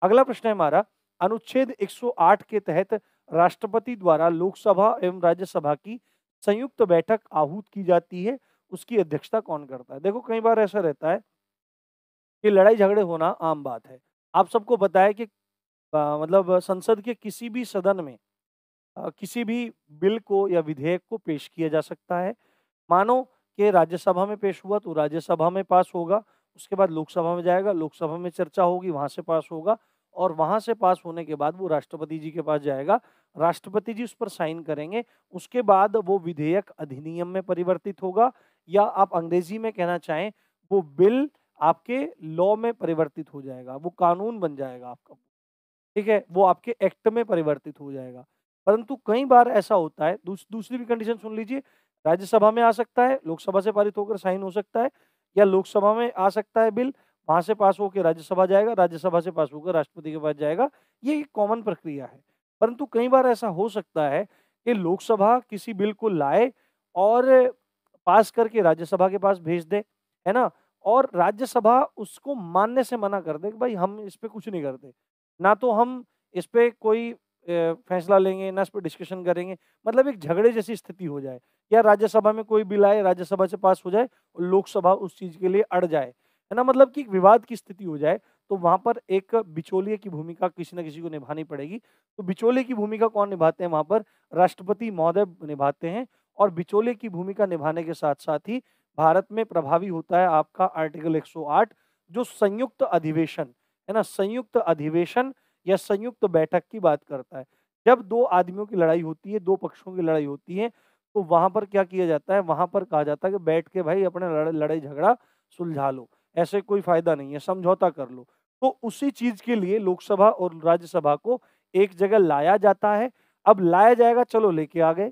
अगला प्रश्न है हमारा अनुच्छेद 108 के तहत राष्ट्रपति द्वारा लोकसभा एवं राज्यसभा की संयुक्त बैठक आहूत की जाती है उसकी अध्यक्षता कौन करता है देखो कई बार ऐसा रहता है कि लड़ाई झगड़े होना आम बात है आप सबको पता है कि आ, मतलब संसद के किसी भी सदन में आ, किसी भी बिल को या विधेयक को पेश किया जा सकता है मानो कि राज्यसभा में पेश हुआ तो राज्यसभा में पास होगा उसके बाद लोकसभा में जाएगा लोकसभा में चर्चा होगी वहाँ से पास होगा और वहाँ से पास होने के बाद वो राष्ट्रपति जी के पास जाएगा राष्ट्रपति जी उस पर साइन करेंगे उसके बाद वो विधेयक अधिनियम में परिवर्तित होगा या आप अंग्रेजी में कहना चाहें वो बिल आपके लॉ में परिवर्तित हो जाएगा वो कानून बन जाएगा आपका ठीक है वो आपके एक्ट में परिवर्तित हो जाएगा परंतु कई बार ऐसा होता है दूस, दूसरी भी कंडीशन सुन लीजिए राज्यसभा में आ सकता है लोकसभा से पारित होकर साइन हो सकता है या लोकसभा में आ सकता है बिल वहाँ से पास होकर राज्यसभा जाएगा राज्यसभा से पास होकर राष्ट्रपति के पास जाएगा ये एक कॉमन प्रक्रिया है परंतु कई बार ऐसा हो सकता है कि लोकसभा किसी बिल को लाए और पास करके राज्यसभा के पास भेज दे है ना और राज्यसभा उसको मानने से मना कर दे कि भाई हम इस पर कुछ नहीं करते ना तो हम इस पर कोई फैसला लेंगे ना इस पर डिस्कशन करेंगे मतलब एक झगड़े जैसी स्थिति हो जाए या राज्यसभा में कोई बिल आए राज्यसभा से पास हो जाए और लोकसभा उस चीज़ के लिए अड़ जाए है ना मतलब कि विवाद की स्थिति हो जाए तो वहां पर एक बिचौलिए की भूमिका किसी ना किसी को निभानी पड़ेगी तो बिचौलिए की भूमिका कौन निभाते हैं वहां पर राष्ट्रपति महोदय निभाते हैं और बिचौलिए की भूमिका निभाने के साथ साथ ही भारत में प्रभावी होता है आपका आर्टिकल 108 जो संयुक्त अधिवेशन है ना संयुक्त अधिवेशन या संयुक्त बैठक की बात करता है जब दो आदमियों की लड़ाई होती है दो पक्षों की लड़ाई होती है तो वहां पर क्या किया जाता है वहां पर कहा जाता है कि बैठ के भाई अपने लड़ाई झगड़ा सुलझा लो ऐसे कोई फायदा नहीं है समझौता कर लो तो उसी चीज के लिए लोकसभा और राज्यसभा को एक जगह लाया जाता है अब लाया जाएगा चलो लेके आ गए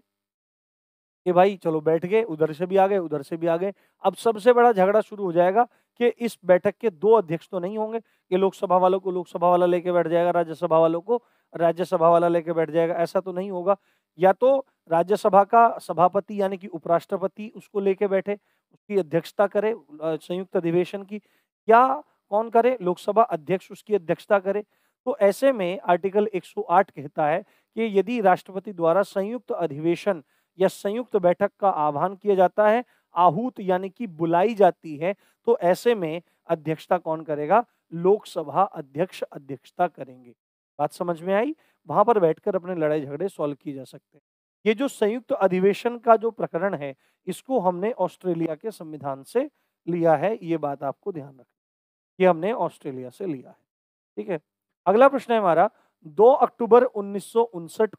कि भाई चलो बैठ गए उधर से भी आ गए उधर से भी आ गए अब सबसे बड़ा झगड़ा शुरू हो जाएगा कि इस बैठक के दो अध्यक्ष तो नहीं होंगे कि लोकसभा वालों को लोकसभा वाला लेके बैठ जाएगा राज्यसभा वालों को राज्यसभा वाला लेके बैठ जाएगा ऐसा तो नहीं होगा या तो राज्यसभा का सभापति यानी कि उपराष्ट्रपति उसको लेके बैठे उसकी अध्यक्षता करे संयुक्त अधिवेशन की या कौन करे लोकसभा अध्यक्ष उसकी अध्यक्षता करे तो ऐसे में आर्टिकल 108 कहता है कि यदि राष्ट्रपति द्वारा संयुक्त अधिवेशन या संयुक्त बैठक का आह्वान किया जाता है आहूत यानी कि बुलाई जाती है तो ऐसे में अध्यक्षता कौन करेगा लोकसभा अध्यक्ष अध्यक्षता करेंगे बात समझ में आई वहां पर बैठकर अपने लड़ाई झगड़े सॉल्व किए जा सकते हैं ये जो संयुक्त अधिवेशन का जो प्रकरण है इसको हमने ऑस्ट्रेलिया के संविधान से लिया है ये बात आपको ध्यान रखनी ये हमने ऑस्ट्रेलिया से लिया है ठीक है अगला प्रश्न है हमारा 2 अक्टूबर उन्नीस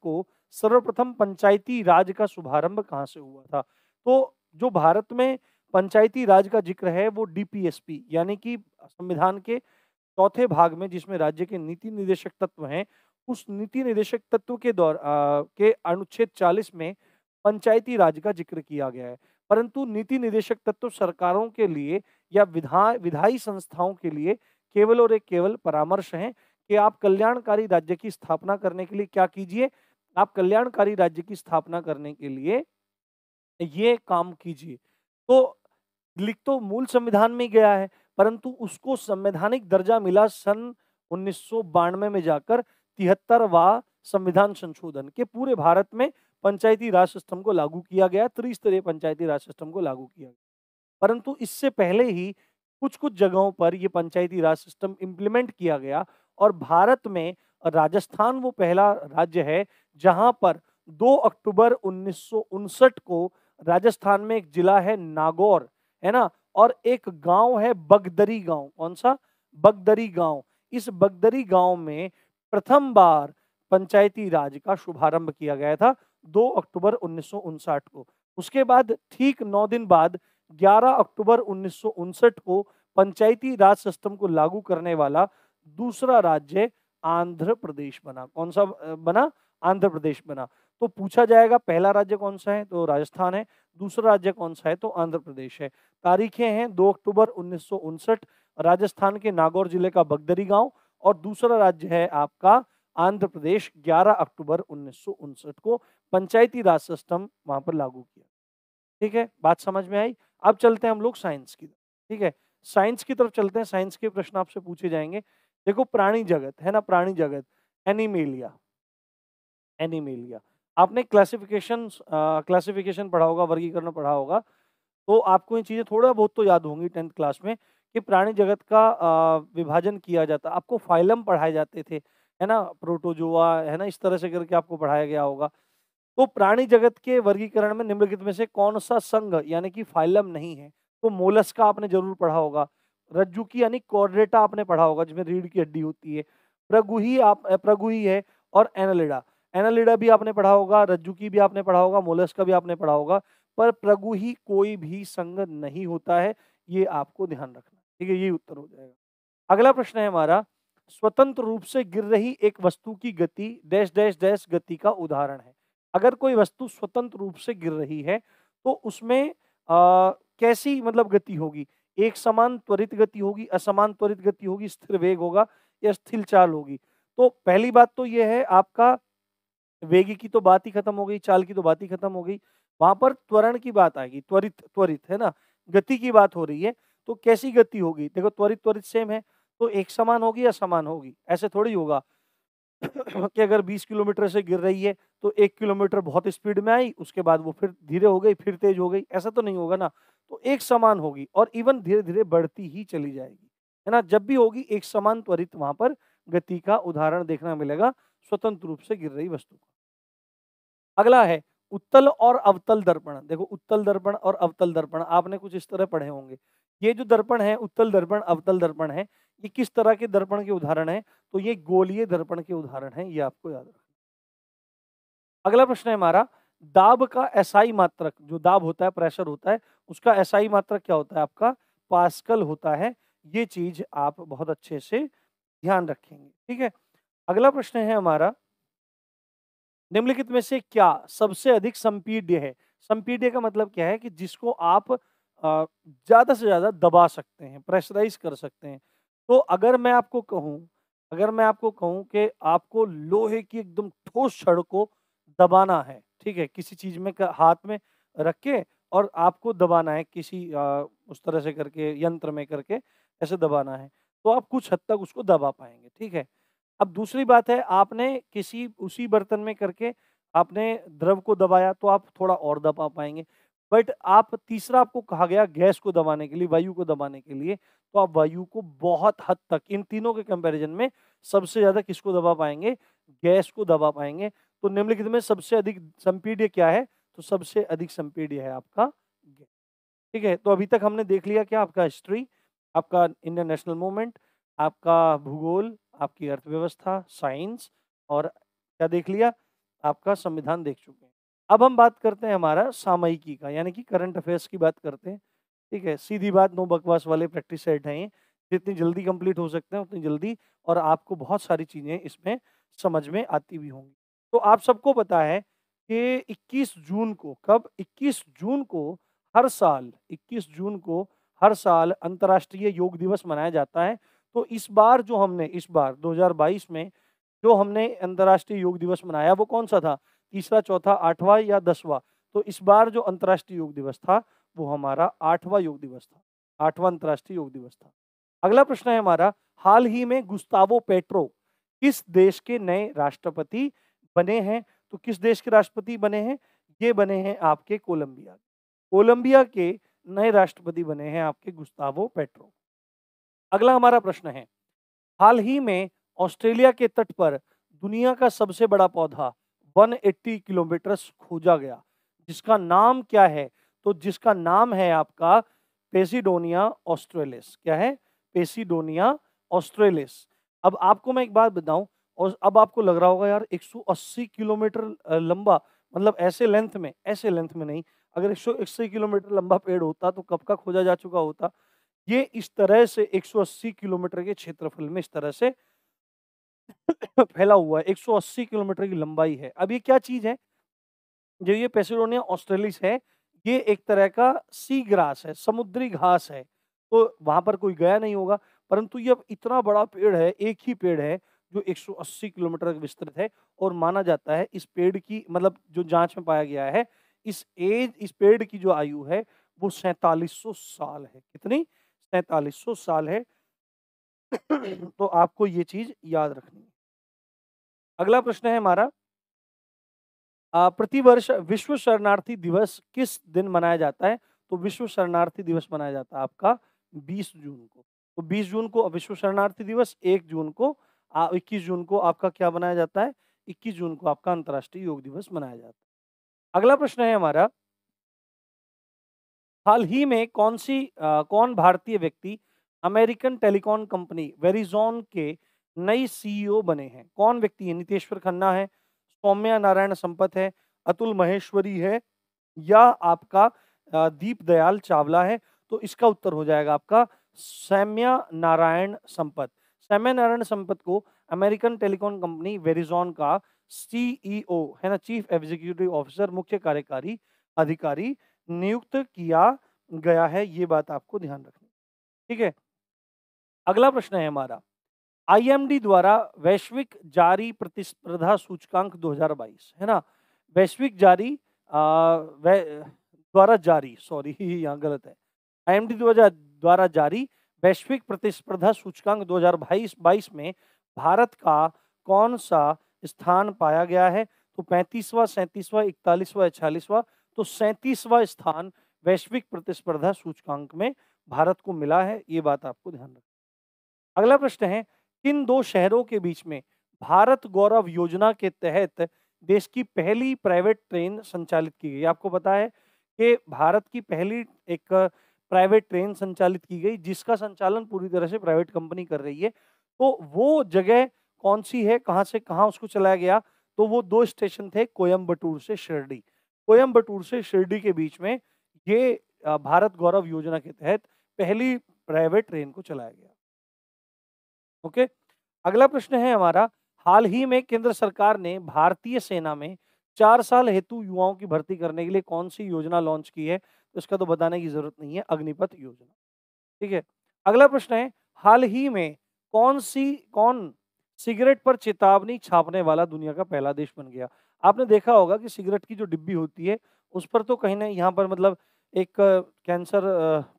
को सर्वप्रथम पंचायती राज का शुभारंभ कहाँ से हुआ था तो जो भारत में पंचायती राज का जिक्र है वो डीपीएसपी यानी कि संविधान के चौथे भाग में जिसमें राज्य के नीति निदेशक तत्व हैं उस नीति निर्देशक तत्व के दौर आ, के अनुच्छेद 40 में पंचायती राज का जिक्र किया गया है परंतु नीति निर्देशक तत्व सरकारों के लिए या विधा विधायी संस्थाओं के लिए केवल और एक केवल परामर्श है कि आप कल्याणकारी राज्य की स्थापना करने के लिए क्या कीजिए आप कल्याणकारी राज्य की स्थापना करने के लिए ये काम कीजिए तो लिख तो मूल संविधान में गया है परंतु उसको संवैधानिक दर्जा मिला सन उन्नीस में जाकर तिहत्तरवा संविधान संशोधन के पूरे भारत में पंचायती राज सिस्टम को लागू किया गया त्रिस्तरीय पंचायती राज सिस्टम को लागू किया गया परंतु इससे पहले ही कुछ कुछ जगहों पर यह पंचायती राज सिस्टम इम्प्लीमेंट किया गया और भारत में राजस्थान वो पहला राज्य है जहां पर 2 अक्टूबर उन्नीस को राजस्थान में एक जिला है नागौर है ना और एक गांव है बगदरी गांव कौन सा बगदरी गांव इस बगदरी गांव में प्रथम बार पंचायती राज का शुभारंभ किया गया था 2 अक्टूबर उन्नीस को उसके बाद ठीक 9 दिन बाद 11 अक्टूबर उन्नीस को पंचायती राज सिस्टम को लागू करने वाला दूसरा राज्य आंध्र प्रदेश बना कौन सा बना आंध्र प्रदेश बना तो पूछा जाएगा पहला राज्य कौन सा है तो राजस्थान है दूसरा राज्य कौन सा है तो आंध्र प्रदेश है तारीखें हैं 2 अक्टूबर उन्नीस राजस्थान के नागौर जिले का बगदरी गांव और दूसरा राज्य है आपका आंध्र प्रदेश 11 अक्टूबर उन्नीस को पंचायती राज सिस्टम वहां पर लागू किया ठीक है बात समझ में आई अब चलते हैं हम लोग साइंस की ठीक है साइंस की तरफ चलते हैं साइंस के प्रश्न आपसे पूछे जाएंगे देखो प्राणी जगत है ना प्राणी जगत एनिमेलिया एनिमेलिया आपने क्लासिफिकेशन क्लासिफिकेशन पढ़ा होगा वर्गीकरण पढ़ा होगा तो आपको ये चीज़ें थोड़ा बहुत तो याद होंगी टेंथ क्लास में कि प्राणी जगत का विभाजन किया जाता आपको फाइलम पढ़ाए जाते थे है ना प्रोटोजोआ है ना इस तरह से करके आपको पढ़ाया गया होगा तो प्राणी जगत के वर्गीकरण में निम्नलिखित में से कौन सा संघ यानी कि फाइलम नहीं है तो मोलस का आपने जरूर पढ़ा होगा रज्जू की यानी कॉर्डेटा आपने पढ़ा होगा जिसमें रीढ़ की हड्डी होती है प्रगुही आप प्रगुही है और एनालिडा एनालिडा भी आपने पढ़ा होगा रज्जू की भी आपने पढ़ा होगा मोलस का भी आपने पढ़ा होगा पर प्रगुही कोई भी संग नहीं होता है ये आपको ध्यान रखना ठीक है ये उत्तर हो जाएगा अगला प्रश्न है हमारा स्वतंत्र रूप से गिर रही एक वस्तु की गति डैश डैश डैश गति का उदाहरण है अगर कोई वस्तु स्वतंत्र रूप से गिर रही है तो उसमें आ, कैसी मतलब गति होगी एक समान त्वरित गति होगी असमान त्वरित गति होगी स्थिर वेग होगा या स्थिर चाल होगी तो पहली बात तो यह है आपका वेग की तो बात ही खत्म हो गई चाल की तो बात ही खत्म हो गई वहां पर त्वरण की बात आएगी त्वरित त्वरित है ना गति की बात हो रही है तो कैसी गति होगी देखो त्वरित त्वरित सेम है तो एक समान होगी या समान होगी ऐसे थोड़ी होगा <clears throat> कि अगर 20 किलोमीटर से गिर रही है तो एक किलोमीटर बहुत स्पीड में आई उसके बाद वो फिर धीरे हो गई फिर तेज हो गई ऐसा तो नहीं होगा ना तो एक समान होगी और इवन धीरे धीरे बढ़ती ही चली जाएगी है ना जब भी होगी एक समान त्वरित वहां पर गति का उदाहरण देखना मिलेगा स्वतंत्र रूप से गिर रही वस्तु का अगला है उत्तल और अवतल दर्पण देखो उत्तल दर्पण और अवतल दर्पण आपने कुछ इस तरह पढ़े होंगे ये जो दर्पण है उत्तल दर्पण अवतल दर्पण है ये किस तरह के दर्पण के उदाहरण है तो ये गोलीय दर्पण के उदाहरण है ये आपको याद रखना अगला प्रश्न है हमारा दाब का एसआई मात्रक जो दाब होता है प्रेशर होता है उसका एसआई मात्रक क्या होता है आपका पास्कल होता है ये चीज आप बहुत अच्छे से ध्यान रखेंगे ठीक है अगला प्रश्न है हमारा निम्नलिखित में से क्या सबसे अधिक संपीड्य है संपीड्य का मतलब क्या है कि जिसको आप ज़्यादा से ज़्यादा दबा सकते हैं प्रेशराइज कर सकते हैं तो अगर मैं आपको कहूँ अगर मैं आपको कहूँ कि आपको लोहे की एकदम ठोस छड़ को दबाना है ठीक है किसी चीज़ में हाथ में रख के और आपको दबाना है किसी आ, उस तरह से करके यंत्र में करके ऐसे दबाना है तो आप कुछ हद तक उसको दबा पाएंगे ठीक है अब दूसरी बात है आपने किसी उसी बर्तन में करके आपने द्रव को दबाया तो आप थोड़ा और दबा पाएंगे बट आप तीसरा आपको कहा गया गैस को दबाने के लिए वायु को दबाने के लिए तो आप वायु को बहुत हद तक इन तीनों के कंपैरिजन में सबसे ज्यादा किसको दबा पाएंगे गैस को दबा पाएंगे तो निम्नलिखित में सबसे अधिक संपीड्य क्या है तो सबसे अधिक संपीड्य है आपका गैस ठीक है तो अभी तक हमने देख लिया क्या आपका हिस्ट्री आपका इंडियन नेशनल मूवमेंट आपका भूगोल आपकी अर्थव्यवस्था साइंस और क्या देख लिया आपका संविधान देख चुके हैं अब हम बात करते हैं हमारा सामयिकी का यानी कि करंट अफेयर्स की बात करते हैं ठीक है सीधी बात नो बकवास वाले प्रैक्टिस सेट हैं जितनी जल्दी कंप्लीट हो सकते हैं उतनी जल्दी और आपको बहुत सारी चीज़ें इसमें समझ में आती भी होंगी तो आप सबको पता है कि 21 जून को कब 21 जून को हर साल 21 जून को हर साल अंतर्राष्ट्रीय योग दिवस मनाया जाता है तो इस बार जो हमने इस बार 2022 में जो हमने अंतर्राष्ट्रीय योग दिवस मनाया वो कौन सा था तीसरा चौथा आठवां या दसवां तो इस बार जो अंतर्राष्ट्रीय योग दिवस था वो हमारा आठवां योग दिवस था आठवां अंतर्राष्ट्रीय योग दिवस था अगला प्रश्न है हमारा हाल ही में गुस्तावो पेट्रो किस देश के नए राष्ट्रपति बने हैं तो किस देश के राष्ट्रपति बने हैं ये बने हैं आपके कोलंबिया कोलंबिया के नए राष्ट्रपति बने हैं आपके गुस्तावो पेट्रो अगला हमारा प्रश्न है हाल ही में ऑस्ट्रेलिया के तट पर दुनिया का सबसे बड़ा पौधा 180 किलोमीटर खोजा गया जिसका नाम क्या है तो जिसका नाम है आपका पेसिडोनिया ऑस्ट्रेलिस क्या है पेसिडोनिया ऑस्ट्रेलिस अब आपको मैं एक बात बताऊं और अब आपको लग रहा होगा यार 180 किलोमीटर लंबा मतलब ऐसे लेंथ में ऐसे लेंथ में नहीं अगर एक किलोमीटर लंबा पेड़ होता तो कब का खोजा जा चुका होता ये इस तरह से 180 किलोमीटर के क्षेत्रफल में इस तरह से फैला हुआ है 180 किलोमीटर की लंबाई है अब ये क्या चीज है जो ये पेसिडोनिया ऑस्ट्रेलिस है ये एक तरह का सी ग्रास है समुद्री घास है तो वहां पर कोई गया नहीं होगा परंतु ये अब इतना बड़ा पेड़ है एक ही पेड़ है जो 180 किलोमीटर विस्तृत है और माना जाता है इस पेड़ की मतलब जो जांच में पाया गया है इस एज इस पेड़ की जो आयु है वो सैतालीस साल है कितनी सैतालीस साल है <clears throat> तो आपको ये चीज याद रखनी है अगला प्रश्न है हमारा प्रतिवर्ष विश्व शरणार्थी दिवस किस दिन मनाया जाता है तो विश्व शरणार्थी दिवस मनाया जाता है आपका 20 जून को तो 20 जून को विश्व शरणार्थी दिवस 1 जून को इक्कीस जून को आपका क्या मनाया जाता है 21 जून को आपका अंतर्राष्ट्रीय योग दिवस मनाया जाता है अगला प्रश्न है हमारा हाल ही में कौन सी आ, कौन भारतीय व्यक्ति अमेरिकन टेलीकॉम कंपनी वेरिजोन के नई सीईओ e बने हैं कौन व्यक्ति है नितेश्वर खन्ना है सौम्या नारायण संपत है अतुल महेश्वरी है या आपका दीप दयाल चावला है तो इसका उत्तर हो जाएगा आपका सैम्या नारायण संपत सैम्या नारायण संपत को अमेरिकन टेलीकॉम कंपनी वेरिजोन का सीईओ e है ना चीफ एग्जीक्यूटिव ऑफिसर मुख्य कार्यकारी अधिकारी नियुक्त किया गया है ये बात आपको ध्यान रखनी ठीक है अगला प्रश्न है हमारा आईएमडी द्वारा वैश्विक जारी प्रतिस्पर्धा सूचकांक 2022 है ना वैश्विक जारी आ, वै, द्वारा जारी सॉरी <laughs> यहाँ गलत है आईएमडी द्वारा द्वारा जारी वैश्विक प्रतिस्पर्धा सूचकांक 2022 में भारत का कौन सा स्थान पाया गया है तो पैंतीसवा सैंतीसवा इकतालीसवा छियालीसवा तो सैंतीसवा स्थान वैश्विक प्रतिस्पर्धा सूचकांक में भारत को मिला है ये बात आपको ध्यान रखना अगला प्रश्न है किन दो शहरों के बीच में भारत गौरव योजना के तहत देश की पहली प्राइवेट ट्रेन संचालित की गई आपको पता है कि भारत की पहली एक प्राइवेट ट्रेन संचालित की गई जिसका संचालन पूरी तरह से प्राइवेट कंपनी कर रही है तो वो जगह कौन सी है कहाँ से कहाँ उसको चलाया गया तो वो दो स्टेशन थे कोयम्बटूर से शिरडी कोयम्बटूर से शिरडी के बीच में ये भारत गौरव योजना के तहत पहली प्राइवेट ट्रेन को चलाया गया ओके अगला प्रश्न है हमारा हाल ही में केंद्र सरकार ने भारतीय सेना में चार साल हेतु युवाओं की भर्ती करने के लिए कौन सी योजना लॉन्च की है तो इसका तो बताने की जरूरत नहीं है अग्निपथ योजना ठीक है अगला प्रश्न है हाल ही में कौन सी कौन सिगरेट पर चेतावनी छापने वाला दुनिया का पहला देश बन गया आपने देखा होगा कि सिगरेट की जो डिब्बी होती है उस पर तो कहीं ना यहाँ पर मतलब एक कैंसर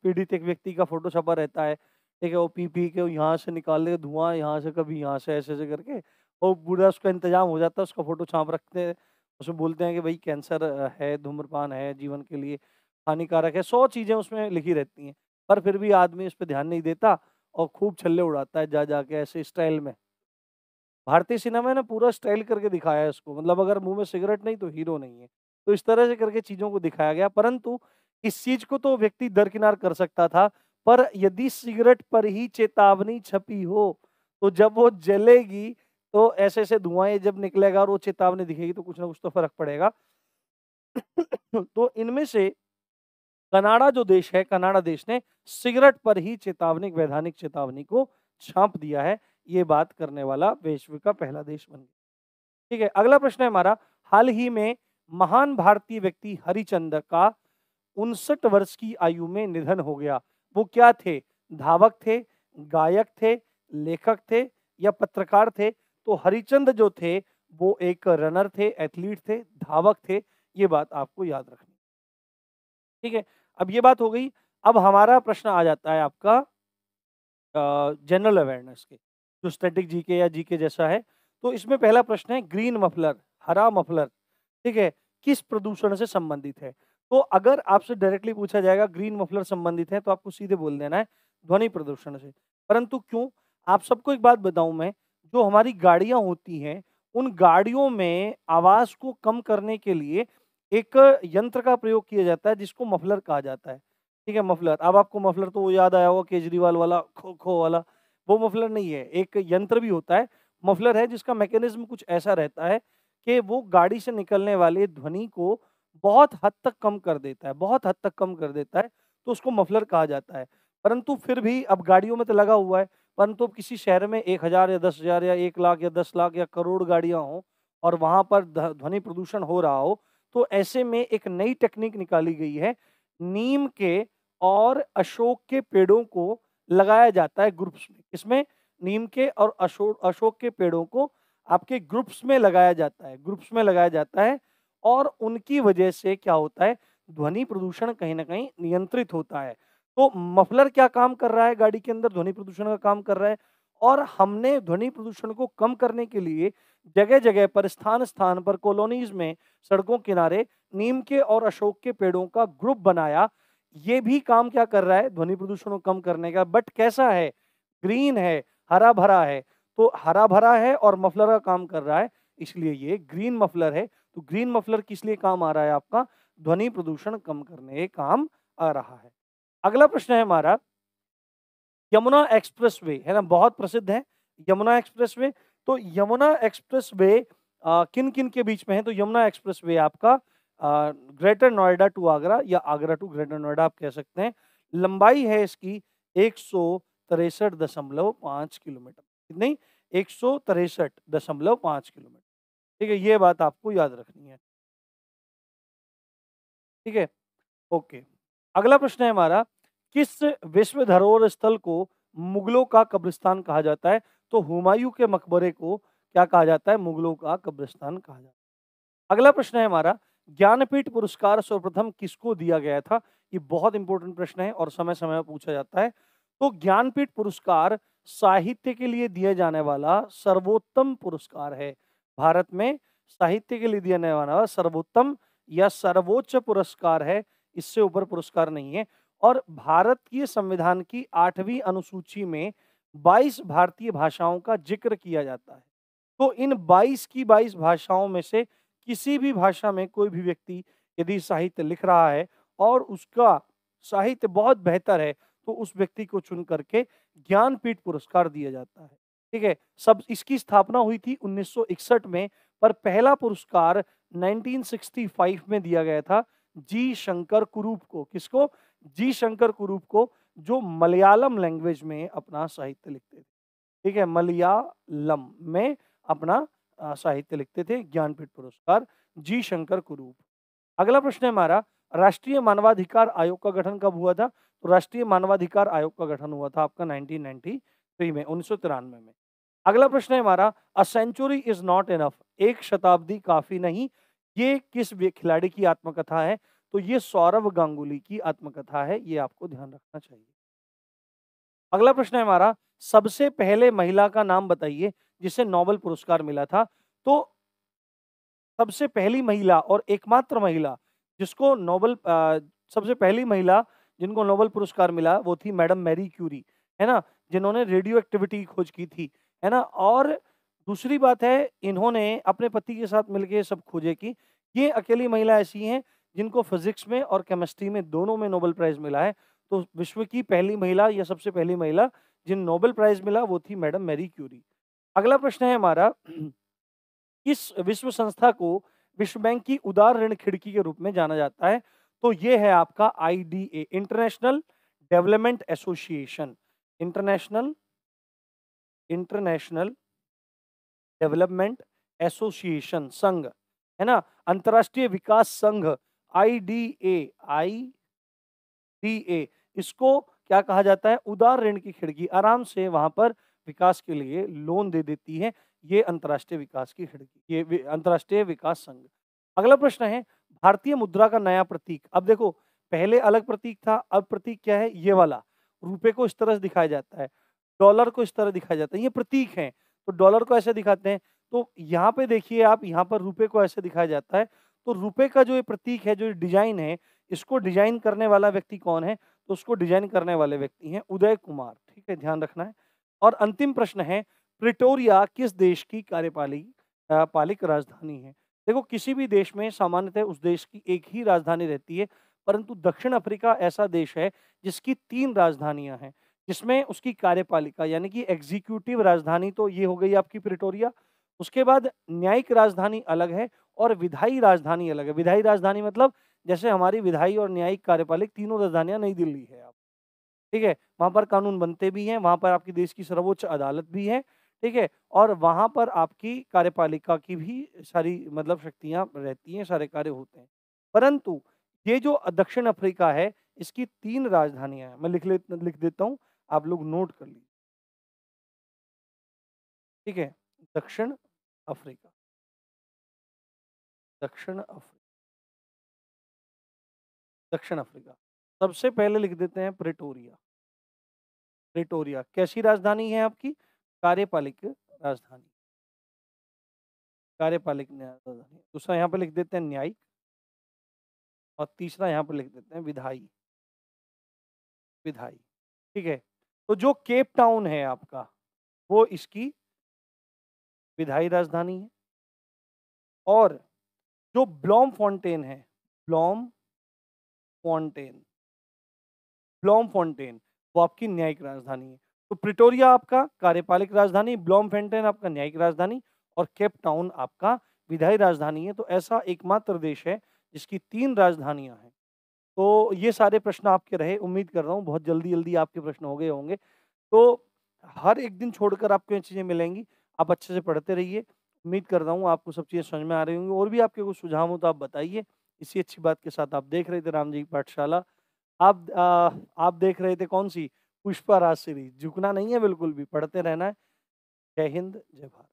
पीड़ित एक व्यक्ति का फोटो छपा रहता है ठीक है वो पी पी के यहाँ से निकाल देते धुआं यहाँ से कभी यहाँ से ऐसे ऐसे करके और पूरा उसका इंतजाम हो जाता है उसका फोटो छाप रखते हैं उसमें बोलते हैं कि भाई कैंसर है धूम्रपान है जीवन के लिए हानिकारक है सौ चीज़ें उसमें लिखी रहती हैं पर फिर भी आदमी उस पर ध्यान नहीं देता और खूब छल्ले उड़ाता है जा जा के ऐसे स्टाइल में भारतीय सिनेमा ने पूरा स्टाइल करके दिखाया है उसको मतलब अगर मुंह में सिगरेट नहीं तो हीरो नहीं है तो इस तरह से करके चीज़ों को दिखाया गया परंतु इस चीज़ को तो व्यक्ति दरकिनार कर सकता था पर यदि सिगरेट पर ही चेतावनी छपी हो तो जब वो जलेगी तो ऐसे ऐसे धुआं जब निकलेगा और वो चेतावनी दिखेगी तो कुछ ना कुछ तो फर्क पड़ेगा <coughs> तो इनमें से कनाडा जो देश है कनाडा देश ने सिगरेट पर ही चेतावनी वैधानिक चेतावनी को छाप दिया है ये बात करने वाला विश्व का पहला देश बन गया ठीक है अगला प्रश्न है हमारा हाल ही में महान भारतीय व्यक्ति हरिचंद का उनसठ वर्ष की आयु में निधन हो गया वो क्या थे धावक थे गायक थे लेखक थे या पत्रकार थे तो हरिचंद जो थे वो एक रनर थे एथलीट थे धावक थे ये बात आपको याद रखनी ठीक है अब ये बात हो गई अब हमारा प्रश्न आ जाता है आपका जनरल अवेयरनेस के जो स्टैटिक जीके या जीके जैसा है तो इसमें पहला प्रश्न है ग्रीन मफलर हरा मफलर ठीक है किस प्रदूषण से संबंधित है तो अगर आपसे डायरेक्टली पूछा जाएगा ग्रीन मफलर संबंधित है तो आपको सीधे बोल देना है ध्वनि प्रदूषण से परंतु क्यों आप सबको एक बात बताऊं मैं जो हमारी गाड़ियां होती हैं उन गाड़ियों में आवाज़ को कम करने के लिए एक यंत्र का प्रयोग किया जाता है जिसको मफलर कहा जाता है ठीक है मफलर अब आपको मफलर तो वो याद आया होगा केजरीवाल वाला खो खो वाला वो मफलर नहीं है एक यंत्र भी होता है मफलर है जिसका मैकेनिज्म कुछ ऐसा रहता है कि वो गाड़ी से निकलने वाले ध्वनि को बहुत हद तक कम कर देता है बहुत हद तक कम कर देता है तो उसको मफलर कहा जाता है परंतु फिर भी अब गाड़ियों में तो लगा हुआ है परंतु अब किसी शहर में एक हज़ार या दस हज़ार या एक लाख या दस लाख या करोड़ गाड़ियाँ हों और वहाँ पर ध्वनि प्रदूषण हो रहा हो तो ऐसे में एक नई टेक्निक निकाली गई है नीम के और अशोक के पेड़ों को लगाया जाता है ग्रुप्स में इसमें नीम के और अशोक अशोक के पेड़ों को आपके ग्रुप्स में लगाया जाता है ग्रुप्स में लगाया जाता है और उनकी वजह से क्या होता है ध्वनि प्रदूषण कहीं ना कहीं नियंत्रित होता है तो मफलर क्या काम कर रहा है गाड़ी के अंदर ध्वनि प्रदूषण का काम कर रहा है और हमने ध्वनि प्रदूषण को कम करने के लिए जगह जगह पर स्थान स्थान पर कॉलोनीज में सड़कों किनारे नीम के और अशोक के पेड़ों का ग्रुप बनाया ये भी काम क्या कर रहा है ध्वनि प्रदूषण को कम करने का बट कैसा है ग्रीन है हरा भरा है तो हरा भरा है और मफलर का काम कर रहा है इसलिए ये ग्रीन मफलर है तो ग्रीन मफलर किस लिए काम आ रहा है आपका ध्वनि प्रदूषण कम करने काम आ रहा है अगला प्रश्न है हमारा यमुना वे है ना बहुत प्रसिद्ध है यमुना वे तो यमुना एक्सप्रेसवे किन किन के बीच में है तो यमुना वे आपका आ, ग्रेटर नोएडा टू आगरा या आगरा टू ग्रेटर नोएडा आप कह सकते हैं लंबाई है इसकी एक किलोमीटर नहीं एक किलोमीटर ठीक है ये बात आपको याद रखनी है ठीक है ओके अगला प्रश्न है हमारा किस विश्व धरोहर स्थल को मुगलों का कब्रिस्तान कहा जाता है तो हुमायूं के मकबरे को क्या कहा जाता है मुगलों का कब्रिस्तान कहा जाता है अगला प्रश्न है हमारा ज्ञानपीठ पुरस्कार सर्वप्रथम किसको दिया गया था ये बहुत इंपॉर्टेंट प्रश्न है और समय समय पर पूछा जाता है तो ज्ञानपीठ पुरस्कार साहित्य के लिए दिया जाने वाला सर्वोत्तम पुरस्कार है भारत में साहित्य के लिए दिया जाने वाला सर्वोत्तम या सर्वोच्च पुरस्कार है इससे ऊपर पुरस्कार नहीं है और भारत संविधान की आठवीं अनुसूची में 22 भारतीय भाषाओं का जिक्र किया जाता है तो इन 22 की 22 भाषाओं में से किसी भी भाषा में कोई भी व्यक्ति यदि साहित्य लिख रहा है और उसका साहित्य बहुत बेहतर है तो उस व्यक्ति को चुन करके ज्ञानपीठ पुरस्कार दिया जाता है ठीक है सब इसकी स्थापना हुई थी 1961 में पर पहला पुरस्कार 1965 में दिया गया था जी शंकर कुरूप को किसको जी शंकर कुरूप को जो मलयालम लैंग्वेज में अपना साहित्य लिखते थे ठीक है मलयालम में अपना साहित्य लिखते थे ज्ञानपीठ पुरस्कार जी शंकर कुरूप अगला प्रश्न है हमारा राष्ट्रीय मानवाधिकार आयोग का गठन कब हुआ था तो राष्ट्रीय मानवाधिकार आयोग का गठन हुआ था आपका नाइनटीन 1903 में उन्नीस में अगला प्रश्न है हमारा a century is not enough एक शताब्दी काफी नहीं ये किस खिलाड़ी की आत्मकथा है तो ये सौरभ गांगुली की आत्मकथा है ये आपको ध्यान रखना चाहिए अगला प्रश्न है हमारा सबसे पहले महिला का नाम बताइए जिसे नोबेल पुरस्कार मिला था तो सबसे पहली महिला और एकमात्र महिला जिसको नोबेल सबसे पहली महिला जिनको नोबेल पुरस्कार मिला वो थी मैडम मैरी क्यूरी है ना जिन्होंने रेडियो एक्टिविटी की खोज की थी है ना और दूसरी बात है इन्होंने अपने पति के साथ मिलकर सब खोजे की ये अकेली महिला ऐसी हैं जिनको फिजिक्स में और केमिस्ट्री में दोनों में नोबेल प्राइज मिला है तो विश्व की पहली महिला या सबसे पहली महिला जिन नोबेल प्राइज मिला वो थी मैडम मैरी क्यूरी अगला प्रश्न है हमारा <clears throat> इस विश्व संस्था को विश्व बैंक की उदार ऋण खिड़की के रूप में जाना जाता है तो ये है आपका आई International Development Association International International Development Association संघ है ना अंतर्राष्ट्रीय विकास संघ I D A I D A इसको क्या कहा जाता है उदार ऋण की खिड़की आराम से वहां पर विकास के लिए लोन दे देती है ये अंतर्राष्ट्रीय विकास की खिड़की ये अंतर्राष्ट्रीय विकास संघ अगला प्रश्न है भारतीय मुद्रा का नया प्रतीक अब देखो पहले अलग प्रतीक था अब प्रतीक क्या है ये वाला रुपए को इस तरह से दिखाया जाता है डॉलर को इस तरह दिखाया जाता है ये प्रतीक हैं तो डॉलर को ऐसे दिखाते हैं तो यहाँ पे देखिए आप यहाँ पर रुपए को ऐसे दिखाया जाता है तो रुपए का जो ये प्रतीक है जो डिजाइन है इसको डिजाइन करने वाला व्यक्ति कौन है तो उसको डिजाइन करने वाले व्यक्ति हैं उदय कुमार ठीक है ध्यान रखना है और अंतिम प्रश्न है प्रिटोरिया किस देश की कार्यपालिक पालिक राजधानी है देखो किसी भी देश में सामान्यतः उस देश की एक ही राजधानी रहती है परंतु दक्षिण अफ्रीका ऐसा देश है जिसकी तीन राजधानियां हैं जिसमें उसकी कार्यपालिका यानी कि एग्जीक्यूटिव राजधानी तो ये हो गई आपकी प्रिटोरिया उसके बाद न्यायिक राजधानी अलग है और विधायी राजधानी अलग है विधायी राजधानी मतलब जैसे हमारी विधायी और न्यायिक कार्यपालिक तीनों राजधानियां नई दिल्ली है आप ठीक है वहाँ पर कानून बनते भी हैं वहाँ पर आपकी देश की सर्वोच्च अदालत भी है ठीक है और वहाँ पर आपकी कार्यपालिका की भी सारी मतलब शक्तियाँ रहती हैं सारे कार्य होते हैं परंतु ये जो दक्षिण अफ्रीका है इसकी तीन राजधानियां हैं मैं लिख ले लिख देता हूं आप लोग नोट कर लीजिए ठीक है दक्षिण अफ्रीका दक्षिण अफ्रीका दक्षिण अफ्रीका सबसे पहले लिख देते हैं प्रिटोरिया प्रिटोरिया कैसी राजधानी है आपकी कार्यपालिक राजधानी कार्यपालिक राजधानी दूसरा यहाँ पे लिख देते हैं न्यायिक और तीसरा यहाँ पर लिख देते हैं विधाई विधाई ठीक है तो जो केप टाउन है आपका वो इसकी विधाई राजधानी है और जो ब्लॉम फाउंटेन है ब्लॉम फाउंटेन ब्लॉम फाउंटेन वो आपकी न्यायिक राजधानी है तो प्रिटोरिया आपका कार्यपालिक राजधानी ब्लॉम फाउंटेन आपका न्यायिक राजधानी और केप टाउन आपका विधायी राजधानी है तो ऐसा एकमात्र देश है जिसकी तीन राजधानियां हैं तो ये सारे प्रश्न आपके रहे उम्मीद कर रहा हूँ बहुत जल्दी जल्दी आपके प्रश्न हो गए होंगे तो हर एक दिन छोड़कर आपको ये चीज़ें मिलेंगी आप अच्छे से पढ़ते रहिए उम्मीद कर रहा हूँ आपको सब चीज़ें समझ में आ रही होंगी और भी आपके कुछ सुझाव हो तो आप बताइए इसी अच्छी बात के साथ आप देख रहे थे राम जी की पाठशाला आप आ, आप देख रहे थे कौन सी पुष्पा राज सीरीज झुकना नहीं है बिल्कुल भी पढ़ते रहना है जय हिंद जय भारत